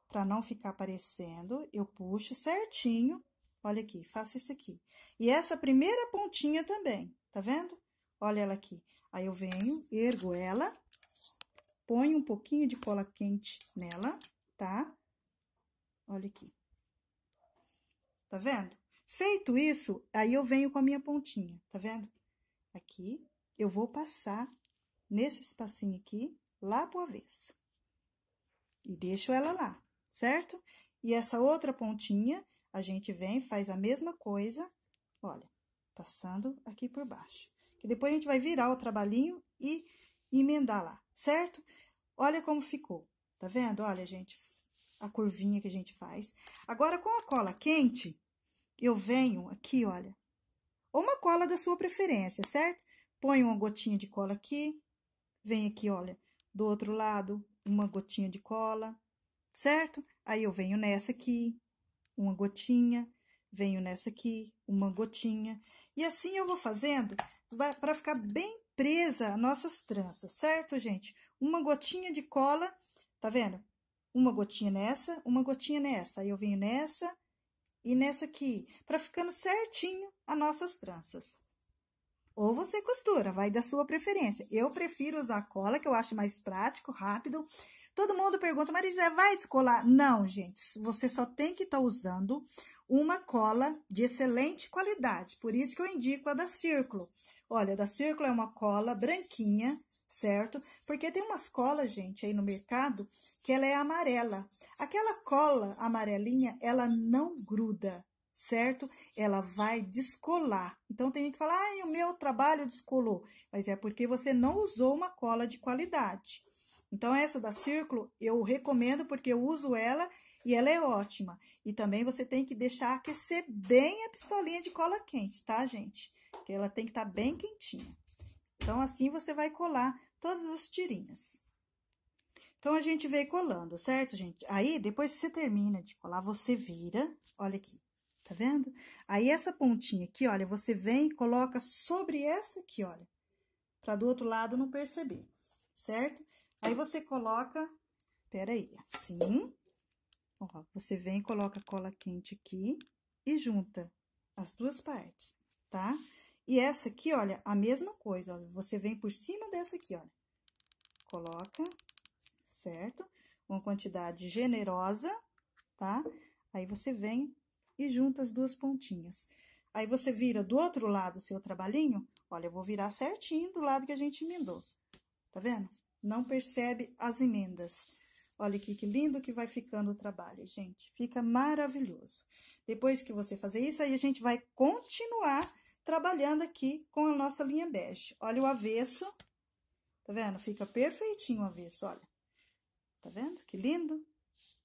Pra não ficar aparecendo, eu puxo certinho. Olha aqui, faço isso aqui. E essa primeira pontinha também, tá vendo? Olha ela aqui. Aí eu venho, ergo ela, ponho um pouquinho de cola quente nela, tá? Olha aqui. Tá vendo? Feito isso, aí eu venho com a minha pontinha, tá vendo? Aqui, eu vou passar nesse espacinho aqui, lá pro avesso. E deixo ela lá, certo? E essa outra pontinha, a gente vem, faz a mesma coisa, olha, passando aqui por baixo. Que depois a gente vai virar o trabalhinho e emendar lá, certo? Olha como ficou, tá vendo? Olha, gente, a curvinha que a gente faz. Agora, com a cola quente, eu venho aqui, olha, ou uma cola da sua preferência, certo? Põe uma gotinha de cola aqui, Vem aqui, olha, do outro lado, uma gotinha de cola, certo? Aí eu venho nessa aqui, uma gotinha, venho nessa aqui, uma gotinha. E assim eu vou fazendo para ficar bem presa as nossas tranças, certo, gente? Uma gotinha de cola, tá vendo? Uma gotinha nessa, uma gotinha nessa. Aí eu venho nessa e nessa aqui, para ficando certinho as nossas tranças. Ou você costura, vai da sua preferência. Eu prefiro usar cola, que eu acho mais prático, rápido. Todo mundo pergunta, Marisa, vai descolar? Não, gente, você só tem que estar tá usando uma cola de excelente qualidade. Por isso que eu indico a da Círculo. Olha, da Círculo é uma cola branquinha, certo? Porque tem umas colas, gente, aí no mercado, que ela é amarela. Aquela cola amarelinha, ela não gruda certo? Ela vai descolar. Então tem gente que fala: ai, o meu trabalho descolou", mas é porque você não usou uma cola de qualidade. Então essa da Círculo eu recomendo porque eu uso ela e ela é ótima. E também você tem que deixar aquecer bem a pistolinha de cola quente, tá, gente? Que ela tem que estar tá bem quentinha. Então assim você vai colar todas as tirinhas. Então, a gente vem colando, certo, gente? Aí, depois que você termina de colar, você vira, olha aqui, tá vendo? Aí essa pontinha aqui, olha, você vem e coloca sobre essa aqui, olha, para do outro lado não perceber, certo? Aí você coloca, peraí, assim, ó, você vem e coloca a cola quente aqui e junta as duas partes, tá? E essa aqui, olha, a mesma coisa, olha, você vem por cima dessa aqui, olha, coloca, certo? Uma quantidade generosa, tá? Aí você vem e junta as duas pontinhas. Aí você vira do outro lado o seu trabalhinho, olha, eu vou virar certinho do lado que a gente emendou, tá vendo? Não percebe as emendas. Olha aqui que lindo que vai ficando o trabalho, gente. Fica maravilhoso. Depois que você fazer isso, aí a gente vai continuar trabalhando aqui com a nossa linha bege. Olha o avesso, tá vendo? Fica perfeitinho o avesso, olha. Tá vendo? Que lindo.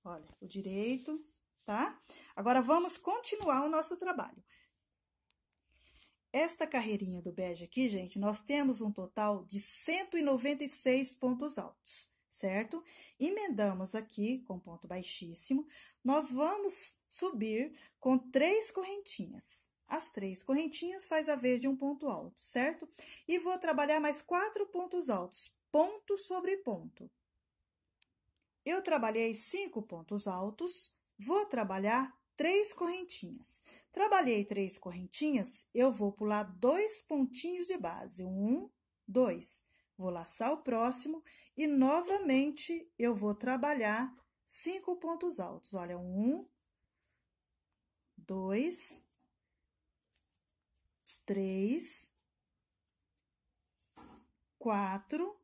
Olha, o direito, tá? Agora, vamos continuar o nosso trabalho. Esta carreirinha do bege aqui, gente, nós temos um total de 196 pontos altos, certo? Emendamos aqui com ponto baixíssimo. Nós vamos subir com três correntinhas. As três correntinhas faz a vez de um ponto alto, certo? E vou trabalhar mais quatro pontos altos, ponto sobre ponto. Eu trabalhei cinco pontos altos, Vou trabalhar três correntinhas. Trabalhei três correntinhas, eu vou pular dois pontinhos de base. Um, dois. Vou laçar o próximo e novamente eu vou trabalhar cinco pontos altos. Olha, um, dois, três, quatro,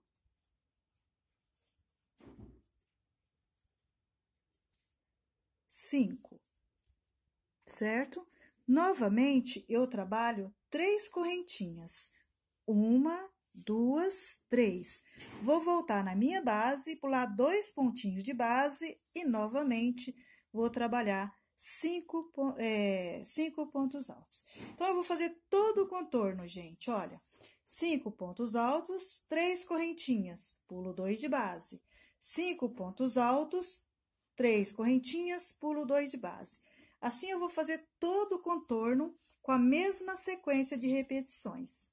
5, certo? Novamente, eu trabalho três correntinhas. Uma, duas, três. Vou voltar na minha base, pular dois pontinhos de base e novamente vou trabalhar cinco, é, cinco pontos altos. Então, eu vou fazer todo o contorno, gente. Olha, cinco pontos altos, três correntinhas, pulo dois de base. Cinco pontos altos, três correntinhas, pulo dois de base. Assim, eu vou fazer todo o contorno com a mesma sequência de repetições.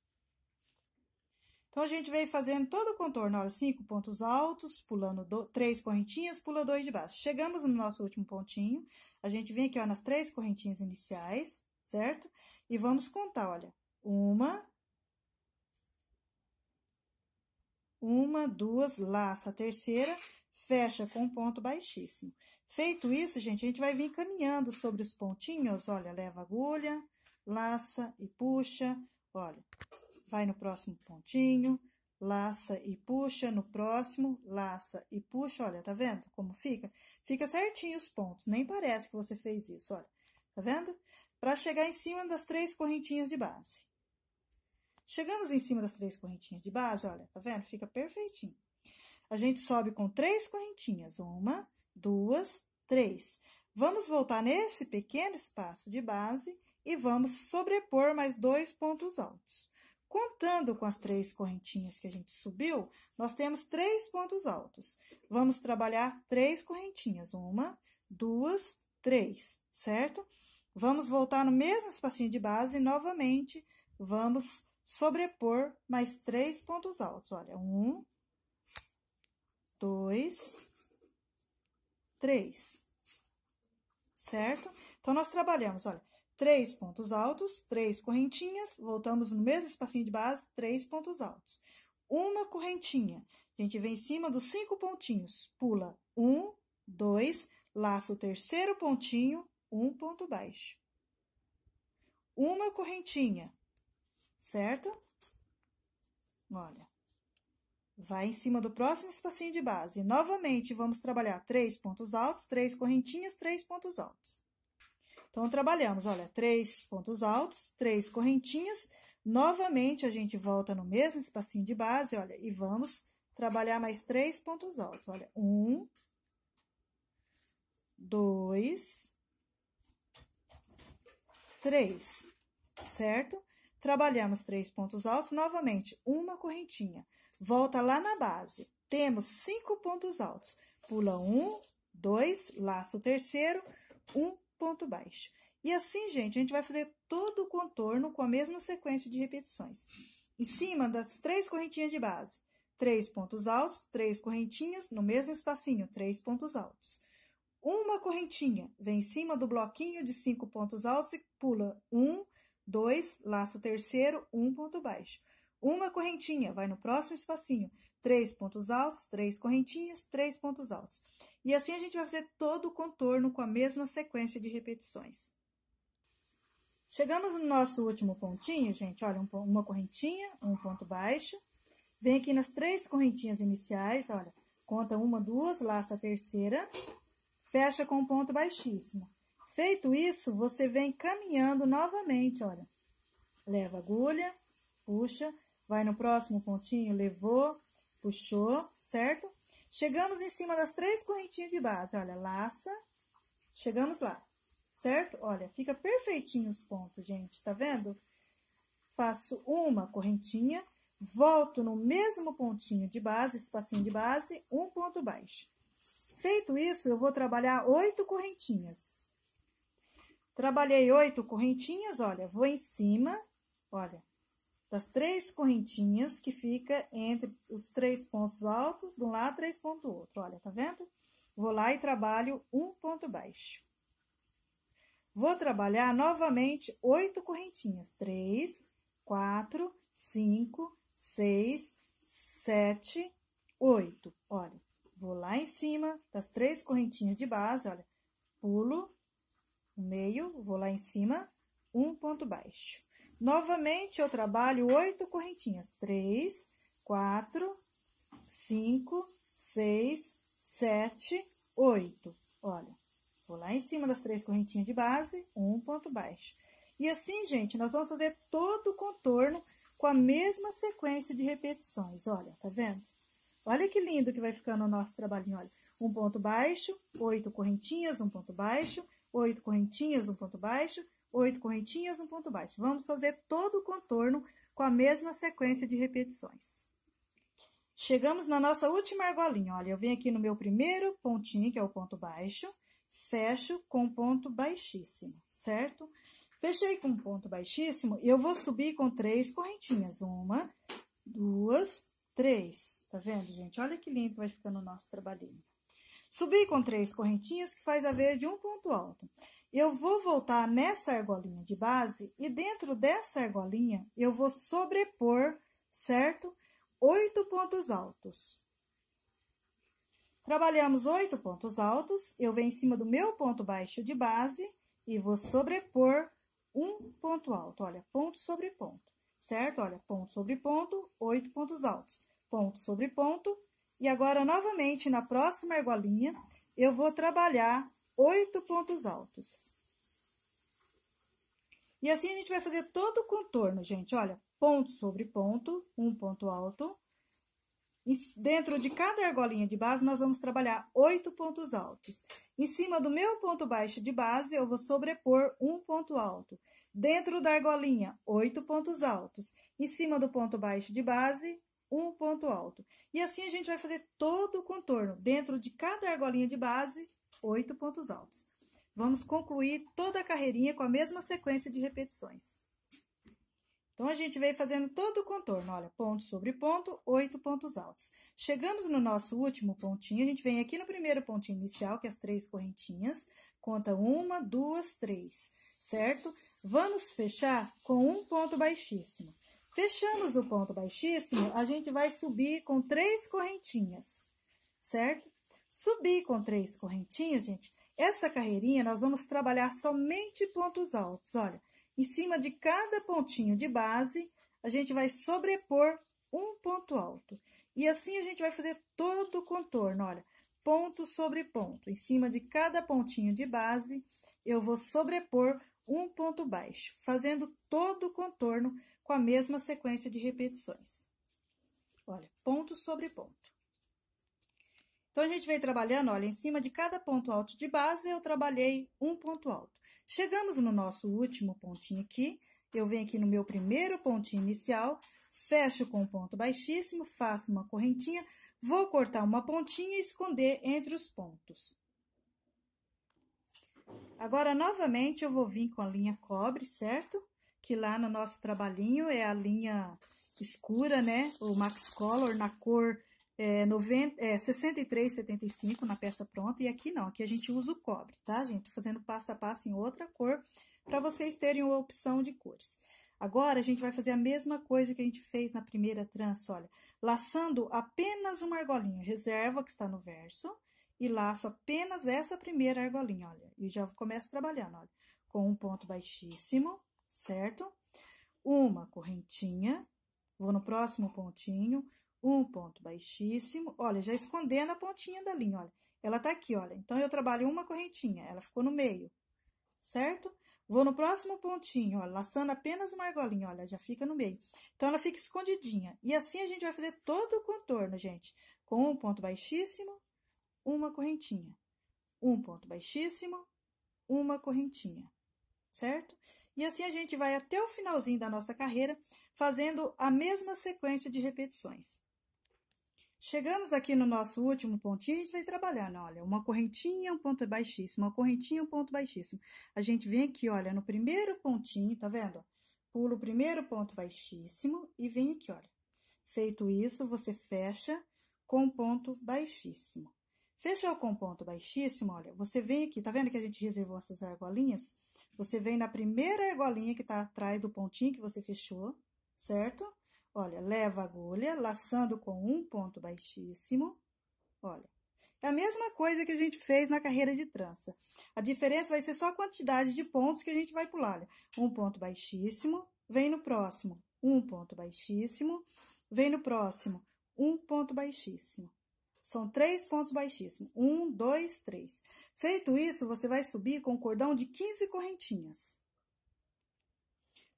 Então, a gente vem fazendo todo o contorno, olha, cinco pontos altos, pulando do, três correntinhas, pula dois de base Chegamos no nosso último pontinho, a gente vem aqui, ó, nas três correntinhas iniciais, certo? E vamos contar, olha, uma, uma, duas, laça a terceira, fecha com um ponto baixíssimo. Feito isso, gente, a gente vai vir caminhando sobre os pontinhos, olha, leva agulha, laça e puxa, olha, vai no próximo pontinho, laça e puxa, no próximo, laça e puxa, olha, tá vendo como fica? Fica certinho os pontos, nem parece que você fez isso, olha, tá vendo? Para chegar em cima das três correntinhas de base. Chegamos em cima das três correntinhas de base, olha, tá vendo? Fica perfeitinho. A gente sobe com três correntinhas. Uma, duas, três. Vamos voltar nesse pequeno espaço de base e vamos sobrepor mais dois pontos altos. Contando com as três correntinhas que a gente subiu, nós temos três pontos altos. Vamos trabalhar três correntinhas. Uma, duas, três, certo? Vamos voltar no mesmo espacinho de base e novamente vamos sobrepor mais três pontos altos. Olha, um, dois, três, certo? Então, nós trabalhamos, olha, três pontos altos, três correntinhas, voltamos no mesmo espacinho de base, três pontos altos. Uma correntinha, a gente vem em cima dos cinco pontinhos, pula um, dois, laça o terceiro pontinho, um ponto baixo. Uma correntinha, certo? Olha, Vai em cima do próximo espacinho de base. Novamente, vamos trabalhar três pontos altos, três correntinhas, três pontos altos. Então, trabalhamos, olha, três pontos altos, três correntinhas. Novamente, a gente volta no mesmo espacinho de base, olha, e vamos trabalhar mais três pontos altos. Olha, um, dois, três, certo? Trabalhamos três pontos altos, novamente, uma correntinha. Volta lá na base. Temos cinco pontos altos. Pula um, dois, laço o terceiro, um ponto baixo. E assim, gente, a gente vai fazer todo o contorno com a mesma sequência de repetições. Em cima das três correntinhas de base, três pontos altos, três correntinhas, no mesmo espacinho, três pontos altos. Uma correntinha vem em cima do bloquinho de cinco pontos altos e pula um, dois, laço terceiro, um ponto baixo. Uma correntinha, vai no próximo espacinho. Três pontos altos, três correntinhas, três pontos altos. E assim a gente vai fazer todo o contorno com a mesma sequência de repetições. Chegamos no nosso último pontinho, gente, olha, uma correntinha, um ponto baixo. Vem aqui nas três correntinhas iniciais, olha, conta uma, duas, laça a terceira, fecha com um ponto baixíssimo. Feito isso, você vem caminhando novamente, olha. Leva agulha, puxa, Vai no próximo pontinho, levou, puxou, certo? Chegamos em cima das três correntinhas de base, olha, laça, chegamos lá, certo? Olha, fica perfeitinho os pontos, gente, tá vendo? Faço uma correntinha, volto no mesmo pontinho de base, espacinho de base, um ponto baixo. Feito isso, eu vou trabalhar oito correntinhas. Trabalhei oito correntinhas, olha, vou em cima, olha, das três correntinhas que fica entre os três pontos altos, de um lado, três pontos do outro. Olha, tá vendo? Vou lá e trabalho um ponto baixo. Vou trabalhar novamente oito correntinhas. Três, quatro, cinco, seis, sete, oito. Olha, vou lá em cima das três correntinhas de base, olha. Pulo, meio, vou lá em cima, um ponto baixo Novamente, eu trabalho oito correntinhas. Três, quatro, cinco, seis, sete, oito. Olha, vou lá em cima das três correntinhas de base, um ponto baixo. E assim, gente, nós vamos fazer todo o contorno com a mesma sequência de repetições. Olha, tá vendo? Olha que lindo que vai ficando o nosso trabalhinho, olha. Um ponto baixo, oito correntinhas, um ponto baixo, oito correntinhas, um ponto baixo, oito correntinhas, um ponto baixo. Vamos fazer todo o contorno com a mesma sequência de repetições. Chegamos na nossa última argolinha. Olha, eu venho aqui no meu primeiro pontinho, que é o ponto baixo, fecho com ponto baixíssimo, certo? Fechei com ponto baixíssimo, eu vou subir com três correntinhas. Uma, duas, três. Tá vendo, gente? Olha que lindo vai ficando o nosso trabalhinho. Subi com três correntinhas, que faz a ver de um ponto alto. Eu vou voltar nessa argolinha de base e dentro dessa argolinha eu vou sobrepor, certo? Oito pontos altos. Trabalhamos oito pontos altos, eu venho em cima do meu ponto baixo de base e vou sobrepor um ponto alto. Olha, ponto sobre ponto, certo? Olha, ponto sobre ponto, oito pontos altos. Ponto sobre ponto. E agora, novamente, na próxima argolinha, eu vou trabalhar oito pontos altos. E assim a gente vai fazer todo o contorno, gente. Olha, ponto sobre ponto, um ponto alto. E dentro de cada argolinha de base, nós vamos trabalhar oito pontos altos. Em cima do meu ponto baixo de base, eu vou sobrepor um ponto alto. Dentro da argolinha, oito pontos altos. Em cima do ponto baixo de base, um ponto alto. E assim a gente vai fazer todo o contorno. Dentro de cada argolinha de base, oito pontos altos. Vamos concluir toda a carreirinha com a mesma sequência de repetições. Então, a gente vem fazendo todo o contorno, olha, ponto sobre ponto, oito pontos altos. Chegamos no nosso último pontinho, a gente vem aqui no primeiro pontinho inicial, que é as três correntinhas, conta uma, duas, três, certo? Vamos fechar com um ponto baixíssimo. Fechamos o ponto baixíssimo, a gente vai subir com três correntinhas, certo? Subi com três correntinhas, gente. Essa carreirinha nós vamos trabalhar somente pontos altos. Olha, em cima de cada pontinho de base, a gente vai sobrepor um ponto alto. E assim a gente vai fazer todo o contorno, olha, ponto sobre ponto. Em cima de cada pontinho de base, eu vou sobrepor um ponto baixo, fazendo todo o contorno com a mesma sequência de repetições. Olha, ponto sobre ponto. Então, a gente vem trabalhando, olha, em cima de cada ponto alto de base, eu trabalhei um ponto alto. Chegamos no nosso último pontinho aqui, eu venho aqui no meu primeiro pontinho inicial, fecho com um ponto baixíssimo, faço uma correntinha, vou cortar uma pontinha e esconder entre os pontos. Agora, novamente, eu vou vir com a linha cobre, certo? Que lá no nosso trabalhinho é a linha escura, né? O Max Color na cor é, 90, é, 63,75 na peça pronta, e aqui não, aqui a gente usa o cobre, tá, gente? Tô fazendo passo a passo em outra cor, para vocês terem uma opção de cores. Agora, a gente vai fazer a mesma coisa que a gente fez na primeira trança, olha. Laçando apenas uma argolinha, reserva que está no verso, e laço apenas essa primeira argolinha, olha. E já começo trabalhando, olha. Com um ponto baixíssimo, certo? Uma correntinha, vou no próximo pontinho, um ponto baixíssimo. Olha, já escondendo a pontinha da linha, olha. Ela tá aqui, olha. Então, eu trabalho uma correntinha, ela ficou no meio, certo? Vou no próximo pontinho, olha, laçando apenas uma argolinha, olha, já fica no meio. Então, ela fica escondidinha. E assim, a gente vai fazer todo o contorno, gente. Com um ponto baixíssimo, uma correntinha. Um ponto baixíssimo, uma correntinha, certo? E assim, a gente vai até o finalzinho da nossa carreira, fazendo a mesma sequência de repetições. Chegamos aqui no nosso último pontinho, a gente vai trabalhando, olha, uma correntinha, um ponto baixíssimo, uma correntinha, um ponto baixíssimo. A gente vem aqui, olha, no primeiro pontinho, tá vendo? Pula o primeiro ponto baixíssimo e vem aqui, olha. Feito isso, você fecha com ponto baixíssimo. Fechou com ponto baixíssimo, olha, você vem aqui, tá vendo que a gente reservou essas argolinhas? Você vem na primeira argolinha que tá atrás do pontinho que você fechou, certo? Olha, leva a agulha, laçando com um ponto baixíssimo. Olha, é a mesma coisa que a gente fez na carreira de trança. A diferença vai ser só a quantidade de pontos que a gente vai pular. Olha, um ponto baixíssimo, vem no próximo, um ponto baixíssimo, vem no próximo, um ponto baixíssimo. São três pontos baixíssimos. Um, dois, três. Feito isso, você vai subir com um cordão de 15 correntinhas.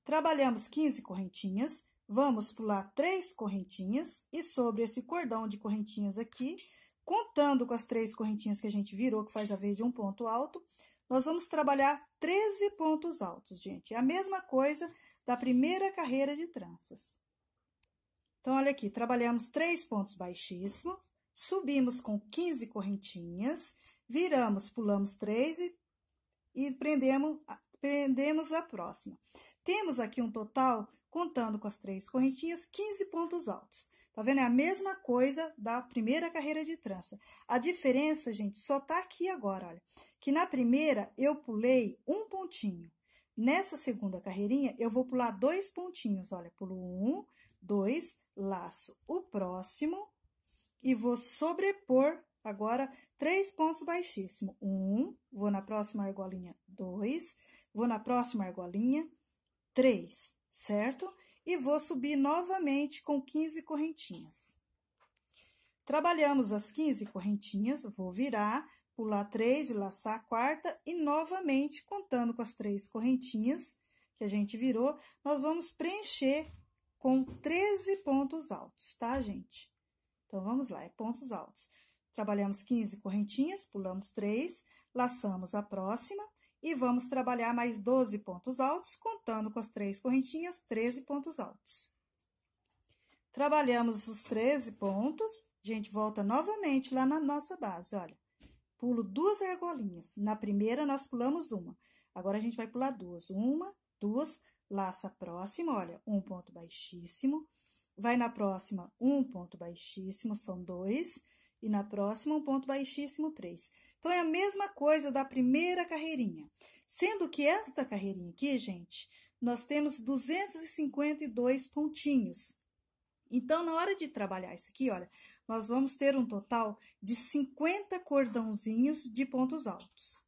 Trabalhamos 15 correntinhas Vamos pular três correntinhas e sobre esse cordão de correntinhas aqui, contando com as três correntinhas que a gente virou, que faz a vez de um ponto alto, nós vamos trabalhar 13 pontos altos, gente. É a mesma coisa da primeira carreira de tranças. Então, olha aqui, trabalhamos três pontos baixíssimos, subimos com 15 correntinhas, viramos, pulamos três e, e prendemos, prendemos a próxima. Temos aqui um total contando com as três correntinhas, 15 pontos altos. Tá vendo? É a mesma coisa da primeira carreira de trança. A diferença, gente, só tá aqui agora, olha. Que na primeira eu pulei um pontinho. Nessa segunda carreirinha, eu vou pular dois pontinhos, olha. Pulo um, dois, laço o próximo e vou sobrepor agora três pontos baixíssimo. Um, vou na próxima argolinha, dois, vou na próxima argolinha, três certo? E vou subir novamente com 15 correntinhas. Trabalhamos as 15 correntinhas, vou virar, pular três e laçar a quarta, e novamente, contando com as três correntinhas que a gente virou, nós vamos preencher com 13 pontos altos, tá, gente? Então, vamos lá, é pontos altos. Trabalhamos 15 correntinhas, pulamos três, laçamos a próxima, e vamos trabalhar mais 12 pontos altos, contando com as três correntinhas, 13 pontos altos. Trabalhamos os 13 pontos, a gente volta novamente lá na nossa base, olha. Pulo duas argolinhas, na primeira nós pulamos uma, agora a gente vai pular duas, uma, duas, laça a próxima, olha, um ponto baixíssimo, vai na próxima, um ponto baixíssimo, são dois, e na próxima um ponto baixíssimo 3. Então, é a mesma coisa da primeira carreirinha. Sendo que esta carreirinha aqui, gente, nós temos 252 pontinhos. Então, na hora de trabalhar isso aqui, olha, nós vamos ter um total de 50 cordãozinhos de pontos altos.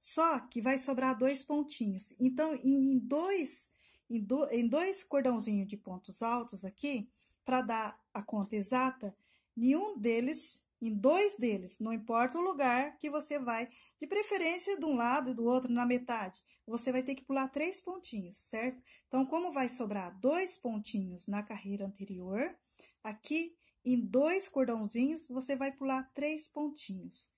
Só que vai sobrar dois pontinhos. Então, em dois, em, do, em dois cordãozinhos de pontos altos aqui, para dar a conta exata, nenhum deles em dois deles, não importa o lugar que você vai, de preferência de um lado e do outro na metade. Você vai ter que pular três pontinhos, certo? Então, como vai sobrar dois pontinhos na carreira anterior, aqui em dois cordãozinhos você vai pular três pontinhos.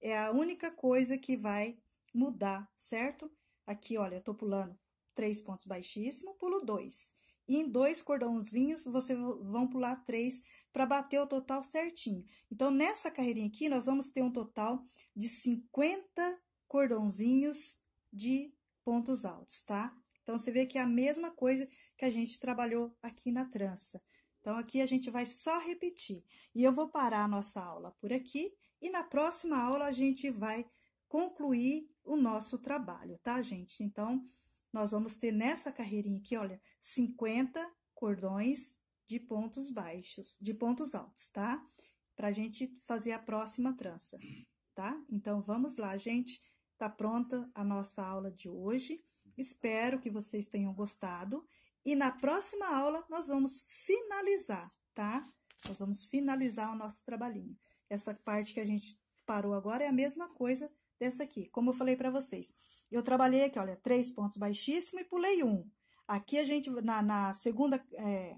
É a única coisa que vai mudar, certo? Aqui, olha, eu tô pulando três pontos baixíssimo, pulo dois em dois cordãozinhos você vão pular três para bater o total certinho. Então, nessa carreirinha aqui, nós vamos ter um total de 50 cordãozinhos de pontos altos, tá? Então, você vê que é a mesma coisa que a gente trabalhou aqui na trança. Então, aqui a gente vai só repetir. E eu vou parar a nossa aula por aqui e na próxima aula a gente vai concluir o nosso trabalho, tá, gente? Então, nós vamos ter nessa carreirinha aqui, olha, 50 cordões de pontos baixos, de pontos altos, tá? Pra gente fazer a próxima trança, tá? Então, vamos lá, gente. Tá pronta a nossa aula de hoje. Espero que vocês tenham gostado. E na próxima aula, nós vamos finalizar, tá? Nós vamos finalizar o nosso trabalhinho. Essa parte que a gente parou agora é a mesma coisa dessa aqui, como eu falei para vocês. Eu trabalhei aqui, olha, três pontos baixíssimo e pulei um. Aqui a gente, na, na segunda é,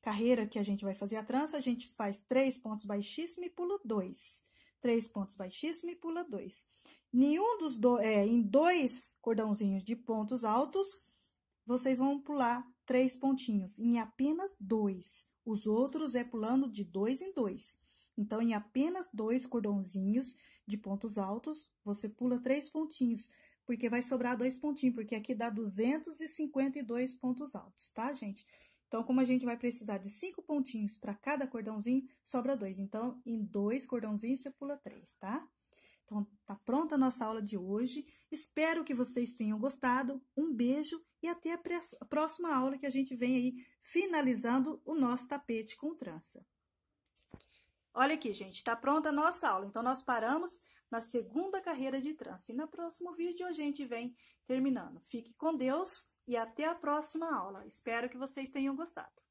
carreira que a gente vai fazer a trança, a gente faz três pontos baixíssimo e pula dois. Três pontos baixíssimo e pula dois. Nenhum dos dois, é, em dois cordãozinhos de pontos altos, vocês vão pular três pontinhos, em apenas dois. Os outros é pulando de dois em dois. Então, em apenas dois cordãozinhos de pontos altos, você pula três pontinhos, porque vai sobrar dois pontinhos, porque aqui dá 252 pontos altos, tá, gente? Então, como a gente vai precisar de cinco pontinhos para cada cordãozinho, sobra dois. Então, em dois cordãozinhos, você pula três, tá? Então, tá pronta a nossa aula de hoje. Espero que vocês tenham gostado. Um beijo e até a próxima aula que a gente vem aí finalizando o nosso tapete com trança. Olha aqui, gente, está pronta a nossa aula. Então, nós paramos na segunda carreira de trânsito. E no próximo vídeo a gente vem terminando. Fique com Deus e até a próxima aula. Espero que vocês tenham gostado.